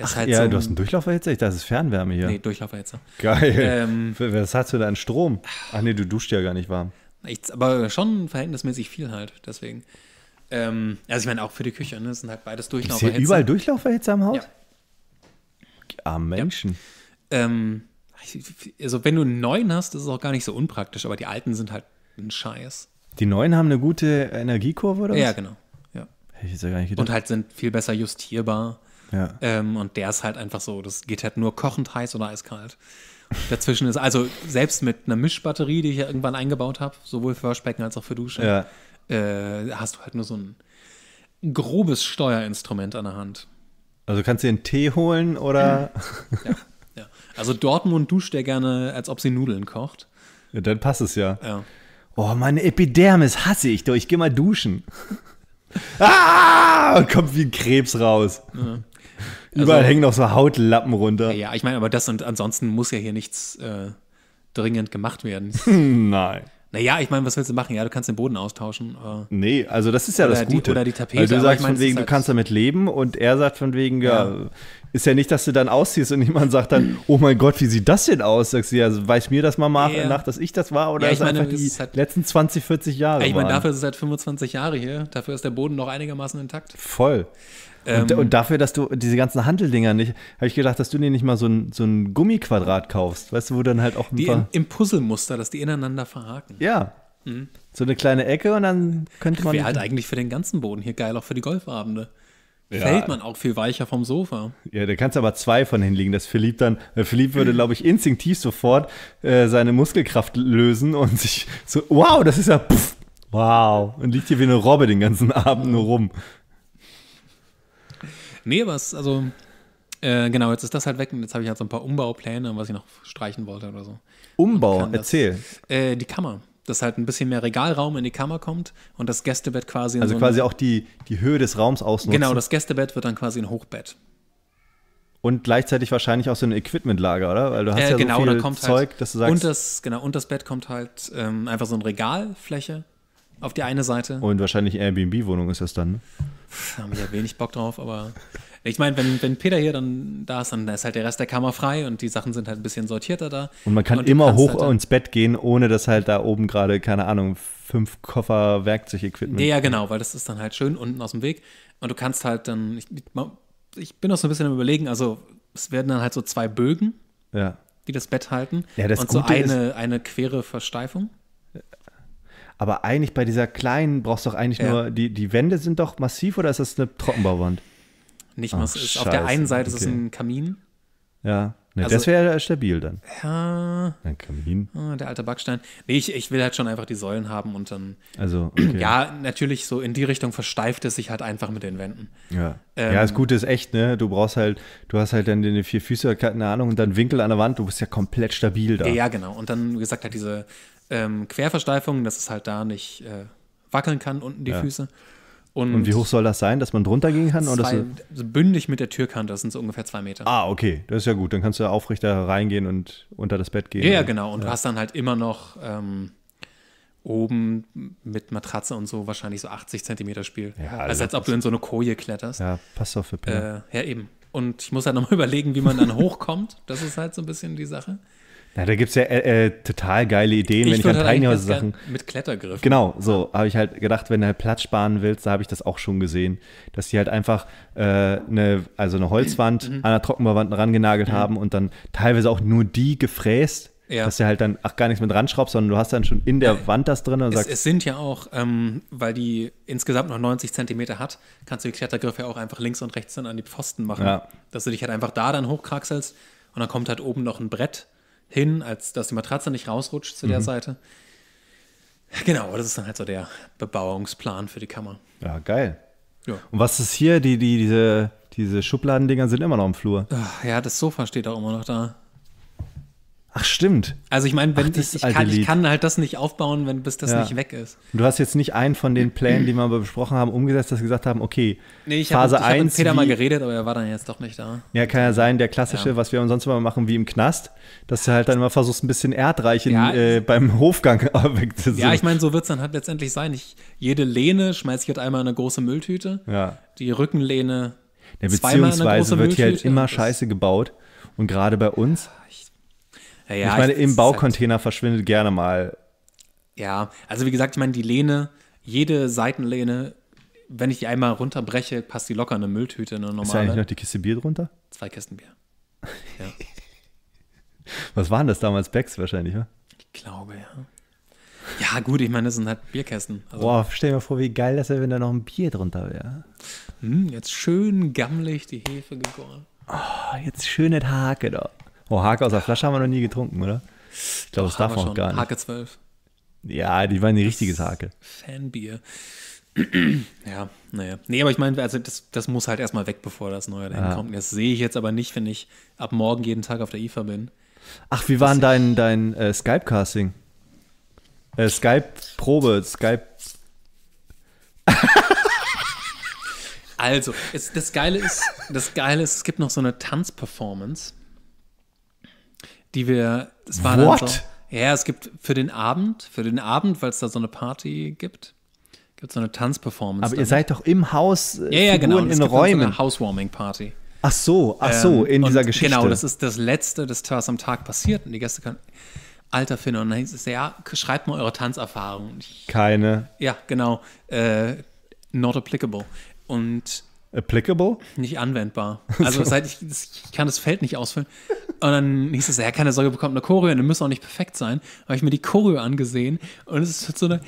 Ach, halt ja, so ein, du hast einen Durchlauferhitzer? Ich dachte, das ist Fernwärme hier. Nee, Durchlauferhitzer. Geil. Ähm, was hast du da an Strom? Ach nee, du duschst ja gar nicht warm. Ich, aber schon verhältnismäßig viel halt, deswegen. Ähm, also ich meine, auch für die Küche, ne? Das sind halt beides Durchlauferhitzer. Ist hier überall Durchlauferhitzer am Haus? Ja. Armen Menschen. Ja. Ähm, also wenn du einen neuen hast, ist es auch gar nicht so unpraktisch, aber die alten sind halt ein Scheiß. Die neuen haben eine gute Energiekurve oder was? Ja, genau. Ja. Hätte ich jetzt ja gar nicht gedacht. Und halt sind viel besser justierbar. Ja. Ähm, und der ist halt einfach so, das geht halt nur kochend heiß oder eiskalt. Dazwischen ist, also selbst mit einer Mischbatterie, die ich ja irgendwann eingebaut habe, sowohl für Waschbecken als auch für Dusche, ja. äh, hast du halt nur so ein grobes Steuerinstrument an der Hand. Also kannst du dir einen Tee holen oder. Ja. ja. Also Dortmund duscht ja gerne, als ob sie Nudeln kocht. Ja, dann passt es ja. ja. Oh, meine Epidermis hasse ich doch. Ich gehe mal duschen. <laughs> ah! kommt wie ein Krebs raus. Ja. Also, Überall hängen noch so Hautlappen runter. Ja, ich meine, aber das und ansonsten muss ja hier nichts äh, dringend gemacht werden. <laughs> Nein. Naja, ich meine, was willst du machen? Ja, du kannst den Boden austauschen. Äh. Nee, also das ist ja das Gute. Die, oder die Tapete. Weil also du sagst von wegen, du halt kannst damit leben und er sagt von wegen, ja. ja. ist ja nicht, dass du dann ausziehst und <laughs> jemand sagt dann, oh mein Gott, wie sieht das denn aus? Sagst du, ja, also weiß mir das mal nach, ja. nach dass ich das war oder ja, ich ist meine, einfach die halt, letzten 20, 40 Jahre? Ja, ich meine, dafür ist es seit halt 25 Jahre hier. Dafür ist der Boden noch einigermaßen intakt. Voll. Und, ähm, und, dafür, dass du diese ganzen Handeldinger nicht, habe ich gedacht, dass du dir nicht mal so ein, so ein Gummiquadrat kaufst, weißt du, wo dann halt auch ein die paar. Im Puzzlemuster, dass die ineinander verhaken. Ja. Mhm. So eine kleine Ecke und dann könnte man. Wäre halt eigentlich für den ganzen Boden hier geil, auch für die Golfabende. Ja. Fällt man auch viel weicher vom Sofa. Ja, da kannst du aber zwei von hinlegen, dass Philipp dann, äh, Philipp würde, glaube ich, instinktiv sofort äh, seine Muskelkraft lösen und sich so, wow, das ist ja, pff, wow, und liegt hier wie eine Robbe den ganzen Abend nur rum. Nee, was, also, äh, genau, jetzt ist das halt weg und jetzt habe ich halt so ein paar Umbaupläne, was ich noch streichen wollte oder so. Umbau, erzähl. äh, die Kammer. Dass halt ein bisschen mehr Regalraum in die Kammer kommt und das Gästebett quasi. also so quasi auch die, die Höhe des Raums ausnutzen. Genau, das Gästebett wird dann quasi ein Hochbett. Und gleichzeitig wahrscheinlich auch so ein Equipmentlager, oder? Weil du hast äh, ja genau, so viel Zeug, halt, dass du sagst. Und das, genau, und das Bett kommt halt ähm, einfach so eine Regalfläche auf die eine Seite. Und wahrscheinlich Airbnb-Wohnung ist das dann. Ne? Da haben wir ja wenig Bock drauf, aber ich meine, wenn, wenn Peter hier dann da ist, dann ist halt der Rest der Kammer frei und die Sachen sind halt ein bisschen sortierter da. Und man kann und immer hoch halt ins Bett gehen, ohne dass halt da oben gerade, keine Ahnung, fünf Koffer Werkzeugequipment. Ja, genau, weil das ist dann halt schön unten aus dem Weg. Und du kannst halt dann, ich, ich bin auch so ein bisschen am Überlegen, also es werden dann halt so zwei Bögen, ja. die das Bett halten. Ja, das und Gute so eine, ist, eine quere Versteifung. Aber eigentlich bei dieser kleinen brauchst du doch eigentlich ja. nur, die, die Wände sind doch massiv oder ist das eine Trockenbauwand? Nicht Ach, massiv. Auf der einen Seite okay. ist es ein Kamin. Ja. Ne, also, das wäre stabil dann. Ja. Ein Kamin. Ah, der alte Backstein. Nee, ich, ich will halt schon einfach die Säulen haben und dann. Also. <clears throat> Okay. Ja, natürlich so in die Richtung versteift es sich halt einfach mit den Wänden. Ja. Ähm, ja, das Gute ist echt, ne? Du brauchst halt, du hast halt dann deine vier Füße, keine Ahnung, und dann Winkel an der Wand, du bist ja komplett stabil da. Ja, genau. Und dann, wie gesagt, halt diese ähm, Querversteifungen, dass es halt da nicht äh, wackeln kann, unten die ja. Füße. Und, und, wie hoch soll das sein, dass man drunter gehen kann? Zwei, so also bündig mit der Türkante, das sind so ungefähr zwei Meter. Ah, okay, das ist ja gut. Dann kannst du ja aufrechter reingehen und unter das Bett gehen. Ja, ja genau. Und ja. du hast dann halt immer noch ähm, oben mit Matratze und so wahrscheinlich so 80 Zentimeter Spiel. Ja, also, also als ob du in so eine Koje kletterst. Ja, passt doch für Pille. Äh, ja, eben. Und ich muss halt nochmal <laughs> überlegen, wie man dann hochkommt. Das ist halt so ein bisschen die Sache. Ja, da gibt es ja äh, total geile Ideen, ich wenn ich an halt Tiny House Sachen. Mit Klettergriff. Genau, so habe ich halt gedacht, wenn du halt Platz sparen willst, da habe ich das auch schon gesehen, dass die halt einfach äh, eine, also eine Holzwand mhm. an der Trockenbauwand rangenagelt mhm. haben und dann teilweise auch nur die gefräst. Ja. Dass du halt dann ach, gar nichts mit ranschraubst, sondern du hast dann schon in der ja. Äh, Wand das drin und sagst. Es, sind ja auch, ähm, weil die insgesamt noch 90 Zentimeter hat, kannst du die Klettergriffe ja auch einfach links und rechts dann an die Pfosten machen. Ja. Dass du dich halt einfach da dann hochkraxelst und dann kommt halt oben noch ein Brett hin, als dass die Matratze nicht rausrutscht zu mhm. der Seite. Genau, das ist dann halt so der Bebauungsplan für die Kammer. Ja, geil. Ja. Und was ist hier? Die, die, diese, diese Schubladendinger sind immer noch im Flur. Ach, ja, das Sofa steht auch immer noch da. Ach, stimmt. Also ich meine, wenn Ach, ich, ich, kann, ich, kann, halt das nicht aufbauen, wenn bis das ja. nicht weg ist. du hast jetzt nicht einen von den Plänen, die wir <clears throat> besprochen haben, umgesetzt, dass wir gesagt haben, okay, nee, ich Phase hab, ich 1. Ich habe mit Peter mal geredet, aber er war dann jetzt doch nicht da. Ja, kann ja sein, der klassische, ja. was wir sonst immer machen, wie im Knast, dass du halt dann immer versuchst, ein bisschen erdreich in, ja, äh, beim Hofgang <laughs> wegzusuchen. Ja, ich meine, so wird es dann halt letztendlich sein. Ich, jede Lehne schmeiße ich halt einmal in eine große Mülltüte. Ja. Die Rückenlehne. Ja, beziehungsweise wird hier halt immer Scheiße gebaut. Und gerade bei uns. Ah, ich ja, ich meine, ich, im Baucontainer halt verschwindet gerne mal. Ja, also wie gesagt, ich meine, die Lehne, jede Seitenlehne, wenn ich die einmal runterbreche, passt die locker in eine Mülltüte, eine normale. Ist da eigentlich noch die Kiste Bier drunter? Zwei Kisten Bier. <laughs> Ja. Was waren das damals? Bags wahrscheinlich, ja? Ich glaube, ja. Ja, gut, ich meine, das sind halt Bierkästen. Also. Boah, stell dir mal vor, wie geil das wäre, wenn da noch ein Bier drunter wäre. Mm, hm, jetzt schön gammelig die Hefe gegoren. Oh, jetzt schöne das Hake da. Oh, Hake aus der Flasche haben wir noch nie getrunken, oder? Ich glaube, das darf man auch gar nicht. Hake 12. Ja, die waren die richtiges Hake. Fanbier. <clears throat> ja, naja. Nee, aber ich meine, also das, das muss halt erstmal weg, bevor das neue dahin ja. kommt. Das sehe ich jetzt aber nicht, wenn ich ab morgen jeden Tag auf der IFA bin. Ach, wie war denn dein, dein äh, Skype-Casting? Äh, Skype-Probe, Skype. <laughs> also, es, das, Geile ist, das Geile ist, es gibt noch so eine Tanzperformance die wir. Das war What? Dann so, ja, es gibt für den Abend, für den Abend, weil es da so eine Party gibt, gibt es so eine Tanzperformance. Aber dann. ihr seid doch im Haus. Äh, ja, ja, genau. in Räumen. So eine Housewarming-Party. Ach so, ach so, ähm, in dieser Geschichte. Genau, das ist das Letzte, das was am Tag passiert. Und die Gäste können. Alter finden. Und dann hieß es, ja, schreibt mal eure Tanzerfahrung. Ich, Keine. Ja, genau. Äh, not applicable. Und applicable? Nicht anwendbar. <laughs> Also so. seit ich, ich kann das Feld nicht ausfüllen. Und dann hieß es, ja, keine Sorge, bekommt eine Choreo, und dann muss auch nicht perfekt sein. Habe ich mir die Choreo angesehen und es ist so eine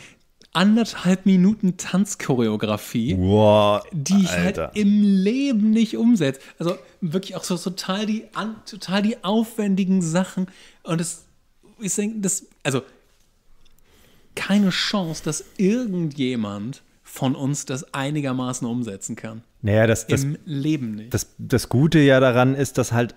anderthalb Minuten Tanzchoreografie, wow, die ich halt Alter. halt im Leben nicht umsetze. Also wirklich auch so total die, an, total die aufwendigen Sachen. Und es ist, das, also keine Chance, dass irgendjemand von uns das einigermaßen umsetzen kann. Naja, das, das, Im Leben nicht. Das, das Gute ja daran ist, dass halt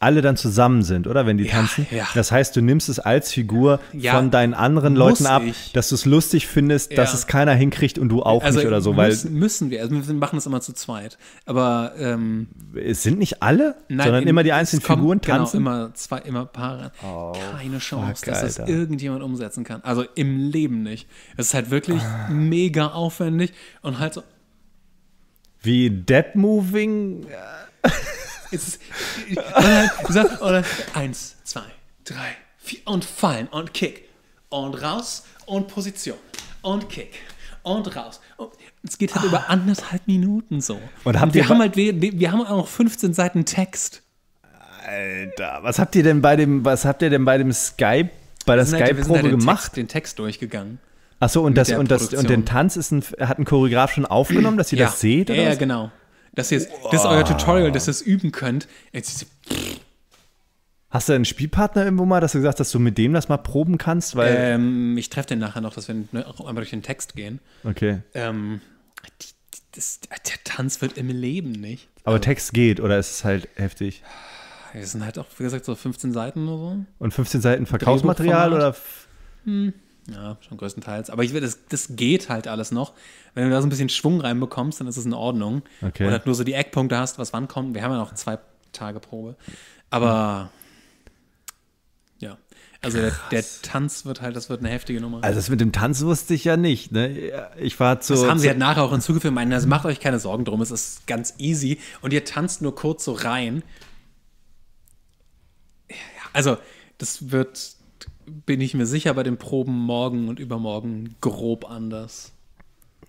alle dann zusammen sind, oder? Wenn die ja, tanzen. Ja. Das heißt, du nimmst es als Figur ja, von deinen anderen Leuten ab, ich. dass du es lustig findest, dass es keiner hinkriegt und du auch also nicht oder so. Weil müssen, wir. Also wir machen das immer zu zweit. Aber ähm, es sind nicht alle, nein, sondern in, immer die einzelnen kommt, Figuren genau tanzen. Genau, immer zwei, immer Paare. Oh, Keine Chance, fuck, dass das irgendjemand umsetzen kann. Also im Leben nicht. Es ist halt wirklich ah. mega aufwendig und halt so. Wie Dead Moving. Ja. <laughs> ist, gesagt, oder eins, zwei, drei, vier und fallen und kick und raus und Position und kick und raus. Und es geht halt ah. über anderthalb Minuten so. Und haben halt, wir haben halt wir, wir haben auch noch 15 Seiten Text. Alter, was habt ihr denn bei dem was habt ihr denn bei dem Skype bei der Skype Probe halt, halt den gemacht? Text, den Text durchgegangen. Ach so, und das und das und den Tanz ist ein, hat ein Choreograf schon aufgenommen, dass ihr ja. das seht? Ja, ja, genau dass ihr jetzt, das ist euer Tutorial, dass ihr es üben könnt. Jetzt, Hast du einen Spielpartner irgendwo mal, dass du gesagt hast, dass du mit dem das mal proben kannst? Weil ähm, ich treffe den nachher noch, dass wir ne, auch einmal durch den Text gehen. Okay. Ähm, die, das, der Tanz wird im Leben nicht. Aber also. Text geht oder ist es halt heftig? Es sind halt auch, wie gesagt, so 15 Seiten oder so. Und 15 Seiten Verkaufsmaterial oder? Hm. Ja, schon größtenteils. Aber ich will, das, das geht halt alles noch. Wenn du da so ein bisschen Schwung reinbekommst, dann ist es in Ordnung. Okay. Und halt nur so die Eckpunkte hast, was wann kommt. Wir haben ja noch zwei Tage Probe. Aber ja. Also der, der, Tanz wird halt, das wird eine heftige Nummer. Also das mit dem Tanz wusste ich ja nicht. Ne? Ich war zu. Das haben sie halt nachher auch hinzugefügt. Meinen, also macht euch keine Sorgen drum, es ist ganz easy. Und ihr tanzt nur kurz so rein. Also, das wird bin ich mir sicher bei den Proben morgen und übermorgen grob anders.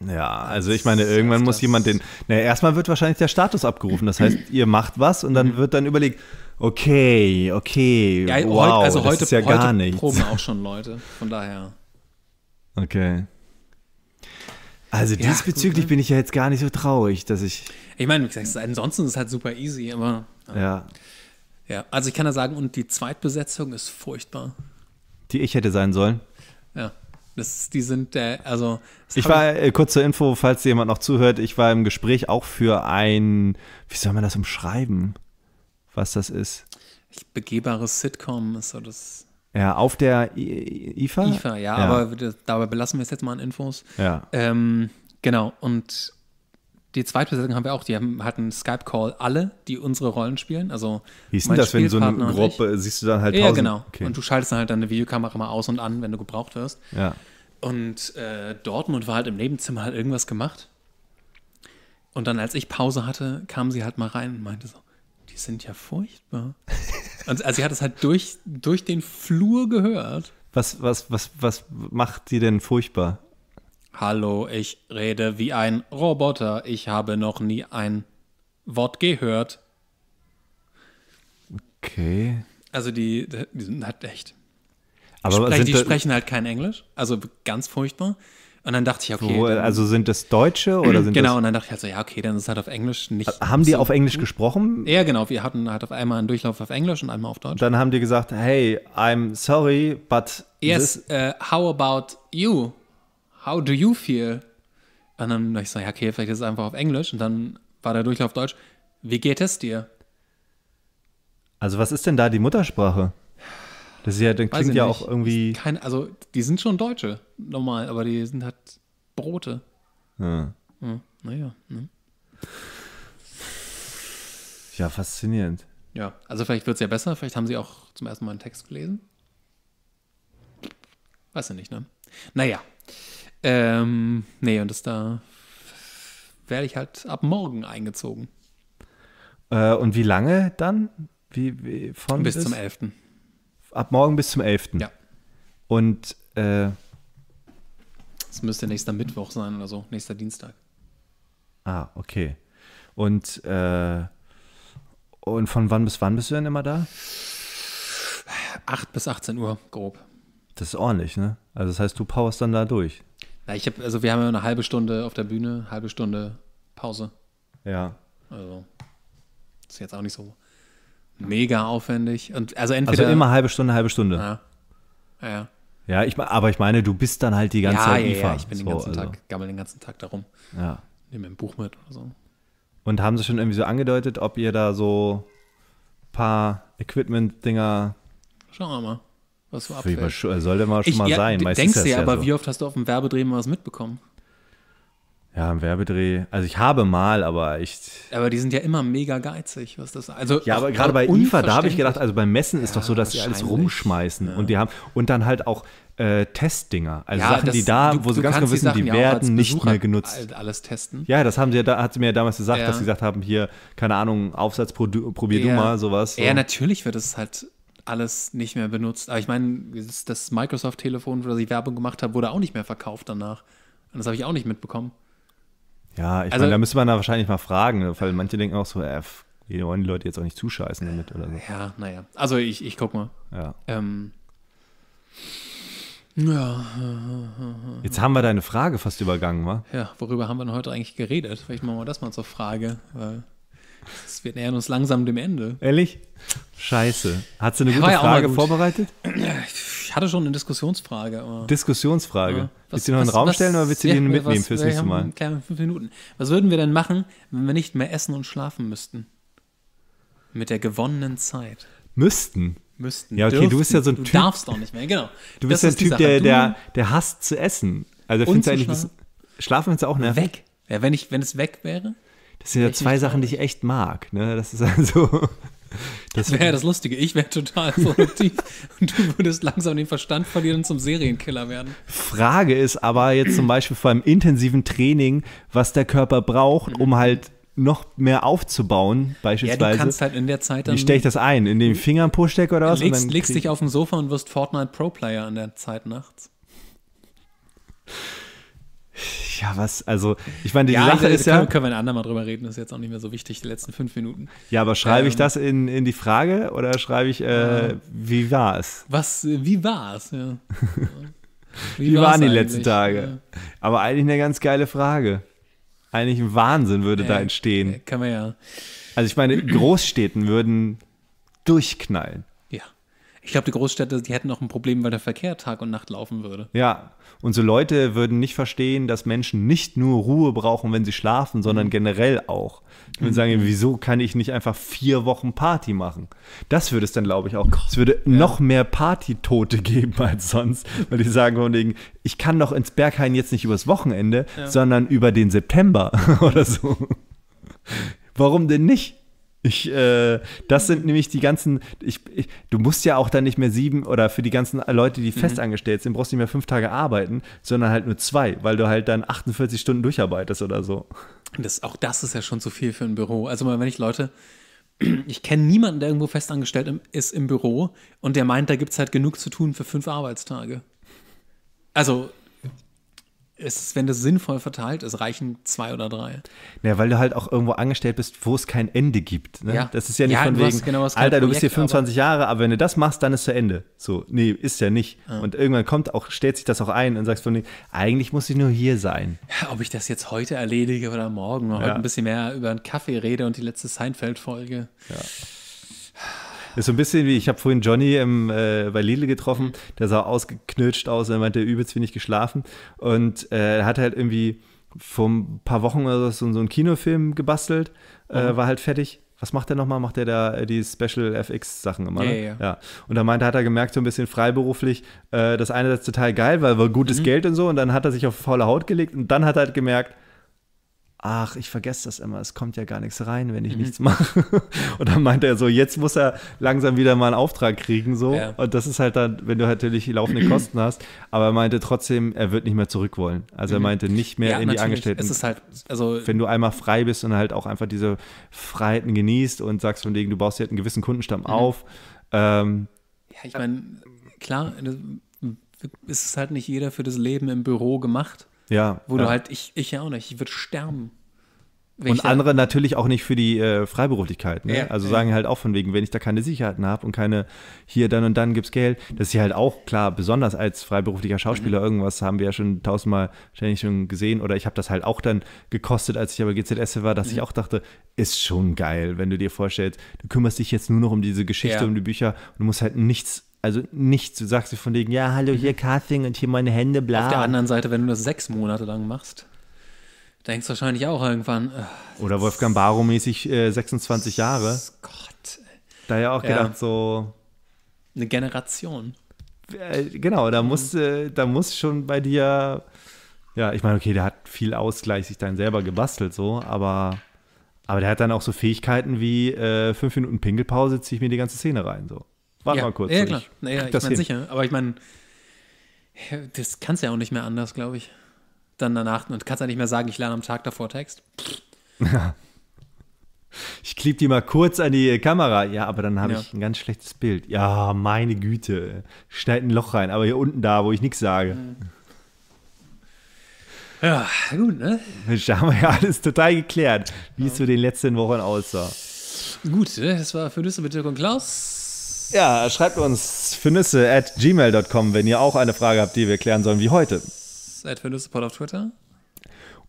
Ja, also ich meine, irgendwann muss jemand den. Naja, erstmal wird wahrscheinlich der Status abgerufen. Das heißt, ihr macht was und dann mhm. wird dann überlegt, okay, okay. Ja, wow, also heute, das ist ja heute gar nichts. proben auch <laughs> schon Leute, von daher. Okay. Also ja, diesbezüglich gut, ne? bin ich ja jetzt gar nicht so traurig, dass ich. Ich meine, wie gesagt, ansonsten ist es halt super easy, aber. Ja. Ja, also ich kann ja sagen, und die Zweitbesetzung ist furchtbar die ich hätte sein sollen. Ja. Das, die sind der, also. Ich war, ich, äh, kurz zur Info, falls jemand noch zuhört, ich war im Gespräch auch für ein, wie soll man das umschreiben, was das ist? Begehbares Sitcom ist so das. Ja, auf der I IFA? IFA, ja, ja. aber dabei belassen wir es jetzt mal an Infos. Ja. Ähm, genau, und die Zweitbesetzung haben wir auch. Die haben, hatten Skype-Call alle, die unsere Rollen spielen. Also Wie ist denn das, wenn so eine Gruppe, siehst du dann halt tausend? Ja, genau. Okay. Und du schaltest dann halt deine Videokamera mal aus und an, wenn du gebraucht wirst. Ja. Und äh, Dortmund war halt im Nebenzimmer, hat irgendwas gemacht. Und dann, als ich Pause hatte, kam sie halt mal rein und meinte so, die sind ja furchtbar. <laughs> und also sie hat es halt durch, durch den Flur gehört. Was, was, was, was macht die denn furchtbar? Hallo, ich rede wie ein Roboter. Ich habe noch nie ein Wort gehört. Okay. Also die, die sind halt echt. Aber Sprech, die sprechen halt kein Englisch. Also ganz furchtbar. Und dann dachte ich, okay. Wo, also sind das Deutsche oder sind Genau, und dann dachte ich halt so, ja, okay, dann ist es halt auf Englisch nicht. Haben die auf Englisch gesprochen? Ja, genau. Wir hatten halt auf einmal einen Durchlauf auf Englisch und einmal auf Deutsch. Dann haben die gesagt, hey, I'm sorry, but. Yes, uh, how about you? how do you feel? Und dann dachte ich so, ja, okay, vielleicht ist es einfach auf Englisch. Und dann war der Durchlauf Deutsch. Wie geht es dir? Also was ist denn da die Muttersprache? Das ist ja, dann klingt ja nicht. auch irgendwie. Kein, also die sind schon Deutsche normal, aber die sind halt Brote. Hm. naja. Ne? Ja, faszinierend. Ja, also vielleicht wird es ja besser. Vielleicht haben sie auch zum ersten Mal einen Text gelesen. Weiß ja nicht, ne? Naja, ähm, nee, und das da werde ich halt ab morgen eingezogen. Äh, und wie lange dann? Wie, wie von bis, bis zum 11. Ab morgen bis zum 11. Ja. Und äh, das müsste nächster Mittwoch sein oder so, nächster Dienstag. Ah, okay. Und, äh, und von wann bis wann bist du denn immer da? 8 bis 18 Uhr, grob. Das ist ordentlich, ne? Also das heißt, du powerst dann da durch. Na, ich habe, also wir haben ja eine halbe Stunde auf der Bühne, halbe Stunde Pause. Ja. Also ist jetzt auch nicht so mega aufwendig. Und also entweder. Also immer halbe Stunde, halbe Stunde. Ja. Ja. ja ich, aber ich meine, du bist dann halt die ganze ja, Zeit IFA. Ja, ich bin so, den ganzen also. Tag, gammel den ganzen Tag darum. Ja. Nehme ein Buch mit oder so. Und haben sie schon irgendwie so angedeutet, ob ihr da so ein paar Equipment-Dinger. Schauen wir mal was so abfällt. Sollte mal schon ich, mal ja, sein. Meistens denkst du ja, aber so. wie oft hast du auf dem Werbedreh mal was mitbekommen? Ja, im Werbedreh. Also ich habe mal, aber ich. Aber die sind ja immer mega geizig, was das. Also ja, aber gerade bei IFA, da habe ich gedacht, also beim Messen ist ja, doch so, dass sie alles rumschmeißen ja. und die haben und dann halt auch äh, Testdinger, also ja, Sachen, das, die da, du, wo sie ganz genau wissen, die, die werden nicht mehr genutzt. Alles testen. Ja, das haben sie ja, da hat sie mir ja damals gesagt, dass sie gesagt haben, hier keine Ahnung, Aufsatz probier du mal sowas. Ja, natürlich wird es halt alles nicht mehr benutzt. Aber ich meine, das Microsoft-Telefon, wo ich Werbung gemacht habe, wurde auch nicht mehr verkauft danach. Und das habe ich auch nicht mitbekommen. Ja, ich also, meine, da müsste man da wahrscheinlich mal fragen, weil manche denken auch so, äh, die wollen die Leute jetzt auch nicht zuscheißen damit oder so. Ja, naja. Also ich, ich guck mal. Ja. Ähm, ja. Jetzt haben wir deine Frage fast übergangen, wa? Ja, worüber haben wir denn heute eigentlich geredet? Vielleicht machen wir das mal zur Frage, weil <laughs> Wir nähern uns langsam dem Ende. Ehrlich? Scheiße. Hast du eine gute ja Frage gut. vorbereitet? Ich hatte schon eine Diskussionsfrage. Diskussionsfrage. Ja. Was, willst du noch in den Raum was, stellen oder willst du ja, den mitnehmen was, fürs nächste Mal? Kleine fünf Minuten. Was würden wir denn machen, wenn wir nicht mehr essen und schlafen müssten? Mit der gewonnenen Zeit. Müssten? Müssten. Ja, okay, dürften. du bist ja so ein Typ. Du darfst auch nicht mehr, genau. Du bist ja ein Typ, der, der, der hasst zu essen. Also, findest du eigentlich. Schlafen, schlafen findest du auch nervig. Weg. Ja, wenn, ich, wenn es weg wäre? Das sind ja zwei Sachen, die ich echt mag. Ne? Das ist also. <laughs> Das wäre ja das Lustige. Ich wäre total produktiv und du würdest langsam den Verstand verlieren und zum Serienkiller werden. Frage ist aber jetzt zum Beispiel vor beim intensiven Training, was der Körper braucht, mhm. um halt noch mehr aufzubauen, beispielsweise. Ja, du kannst halt in der Zeit dann. Wie stelle ich das ein? In den mhm. Finger Pushdeck oder was? Legst, legst dich auf dem Sofa und wirst Fortnite Pro Player in der Zeit nachts. Ja, was, also, ich meine, die ja, Sache also, ist ja. Können, können wir ein andermal drüber reden, das ist jetzt auch nicht mehr so wichtig, die letzten fünf Minuten. Ja, aber schreibe ähm, ich das in, in die Frage oder schreibe ich, äh, äh, wie war es? Was, wie war es, ja. <laughs> Wie, wie waren die letzten Tage? Ja. Aber eigentlich eine ganz geile Frage. Eigentlich ein Wahnsinn würde ja, da entstehen. Kann man ja. Also ich meine, Großstädten würden durchknallen. Ich glaube, die Großstädte, die hätten noch ein Problem, weil der Verkehr Tag und Nacht laufen würde. Ja, und so Leute würden nicht verstehen, dass Menschen nicht nur Ruhe brauchen, wenn sie schlafen, sondern mhm. generell auch. Die würden sagen, mhm. wieso kann ich nicht einfach vier Wochen Party machen? Das würde es dann, glaube ich, auch. Es würde ja. noch mehr Partytote <laughs> geben als sonst, weil die sagen ich kann doch ins Berghain jetzt nicht übers Wochenende, ja. sondern über den September <laughs> oder so. Warum denn nicht? Ich, äh, das sind mhm. nämlich die ganzen, ich, ich, du musst ja auch dann nicht mehr sieben oder für die ganzen Leute, die mhm. festangestellt sind, brauchst du nicht mehr fünf Tage arbeiten, sondern halt nur zwei, weil du halt dann 48 Stunden durcharbeitest oder so. Das, auch das ist ja schon zu viel für ein Büro. Also wenn ich Leute, <clears throat> ich kenne niemanden, der irgendwo festangestellt ist im Büro und der meint, da gibt es halt genug zu tun für fünf Arbeitstage. Also ist, wenn das sinnvoll verteilt ist, reichen zwei oder drei. Ja, weil du halt auch irgendwo angestellt bist, wo es kein Ende gibt. Ne? Ja. Das ist ja nicht ja, von wegen, genau Alter, Projekt, du bist hier 25 aber Jahre, aber wenn du das machst, dann ist zu Ende. So, nee, ist ja nicht. Ja. Und irgendwann kommt auch, stellt sich das auch ein und sagst von nee, eigentlich muss ich nur hier sein. Ja, ob ich das jetzt heute erledige oder morgen, oder heute ein bisschen mehr über einen Kaffee rede und die letzte Seinfeld-Folge. Ja. Ist so ein bisschen wie, ich habe vorhin Johnny im, äh, bei Lidl getroffen, der sah ausgeknirscht aus, er meinte, übelst wenig geschlafen und äh, hat halt irgendwie vor ein paar Wochen oder so, so einen Kinofilm gebastelt, äh, mhm. war halt fertig was macht der nochmal? Macht der da äh, die Special FX Sachen immer? Ne? Ja, ja. ja. Und da meinte, hat er gemerkt, so ein bisschen freiberuflich, äh, das ist total geil, weil war gutes mhm. Geld und so, und dann hat er sich auf faule Haut gelegt und dann hat er halt gemerkt, ach, ich vergesse das immer, es kommt ja gar nichts rein, wenn ich mhm. nichts mache. <laughs> und dann meinte er so, jetzt muss er langsam wieder mal einen Auftrag kriegen, so. Ja. Und das ist halt dann, wenn du natürlich laufende <clears throat> Kosten hast. Aber er meinte trotzdem, er wird nicht mehr zurück wollen. Also er mhm. meinte nicht mehr ja, in die Angestellten. Es ist halt, also wenn du einmal frei bist und halt auch einfach diese Freiheiten genießt und sagst von wegen, du baust jetzt halt einen gewissen Kundenstamm mhm. auf. Ähm, ja, ich meine, klar, ist es halt nicht jeder für das Leben im Büro gemacht. Ja. Wo ja. du halt, ich, ich ja auch nicht, ich würde sterben. Und andere natürlich auch nicht für die äh, Freiberuflichkeit. Ne? Ja, also ja. sagen halt auch von wegen, wenn ich da keine Sicherheiten habe und keine hier dann und dann gibt es Geld, das ist ja halt auch klar, besonders als freiberuflicher Schauspieler mhm. irgendwas haben wir ja schon tausendmal ständig schon gesehen oder ich habe das halt auch dann gekostet, als ich aber GZS war, dass mhm. ich auch dachte, ist schon geil, wenn du dir vorstellst, du kümmerst dich jetzt nur noch um diese Geschichte, ja. um die Bücher und du musst halt nichts also nichts. Du sagst dir von wegen, ja, hallo, hier Casting mhm. und hier meine Hände, bla. Auf der anderen Seite, wenn du das sechs Monate lang machst, denkst du wahrscheinlich auch irgendwann. Äh, Oder Wolfgang Barrow mäßig äh, 26 Jahre. Gott. Da ja auch ja. gedacht, so. Eine Generation. Äh, genau, da mhm. muss, äh, da muss schon bei dir. Ja, ich meine, okay, der hat viel Ausgleich sich dann selber gebastelt, so, aber. Aber der hat dann auch so Fähigkeiten wie äh, fünf Minuten Pingelpause, ziehe ich mir die ganze Szene rein, so. Warte ja. mal kurz. Ja, klar. Naja, ich, ich meine sicher. Aber ich meine, das kannst du ja auch nicht mehr anders, glaube ich. Dann danach, und kannst ja nicht mehr sagen, ich lerne am Tag davor Text. <laughs> Ich klebe die mal kurz an die Kamera. Ja, aber dann habe ja. ich ein ganz schlechtes Bild. Ja, meine Güte. Schneid ein Loch rein, aber hier unten da, wo ich nichts sage. Hm. Ja, gut, ne? Da haben wir ja alles total geklärt, wie ja. es zu den letzten Wochen aussah. Gut, ne? das war für Nüsse mit Dirk und Klaus. Ja, schreibt uns finisse at gmail.com, wenn ihr auch eine Frage habt, die wir klären sollen, wie heute. At finissepod auf Twitter.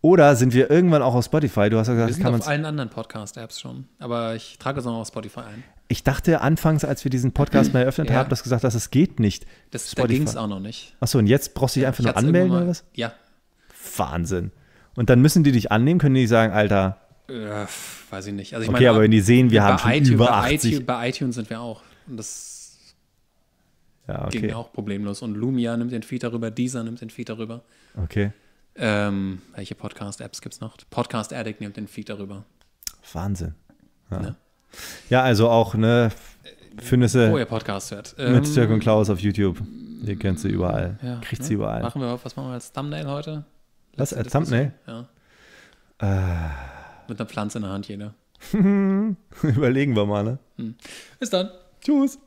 Oder sind wir irgendwann auch auf Spotify? Du hast ja gesagt, wir sind kann auf allen anderen Podcast-Apps schon, aber ich trage es noch auf Spotify ein. Ich dachte anfangs, als wir diesen Podcast mal eröffnet ja. haben, dass gesagt, dass es geht nicht. Das, Spotify. da ging es auch noch nicht. Achso, und jetzt brauchst du dich einfach nur anmelden oder was? Ja. Wahnsinn. Und dann müssen die dich annehmen, können die sagen, Alter. Äh, weiß ich nicht. Also ich okay, meine, aber wenn die sehen, wir haben schon iTunes, über 80. bei iTunes sind wir auch und das ja, okay. ging auch problemlos. Und Lumia nimmt den Feed darüber, Deezer nimmt den Feed darüber. Okay. Ähm, welche Podcast-Apps gibt es noch? Podcast Addict nimmt den Feed darüber. Wahnsinn. Ja, ne? ja also auch, ne, Findeste. Wo ihr Podcast hört. Mit ähm, Dirk und Klaus auf YouTube. Ihr kennt sie überall. Ja, Kriegt ne? sie überall. Machen wir, was machen wir als Thumbnail heute? was, als Thumbnail? Ja. Äh. Mit einer Pflanze in der Hand jeder. <laughs> Überlegen wir mal, ne? Hm. Bis dann. Tschüss.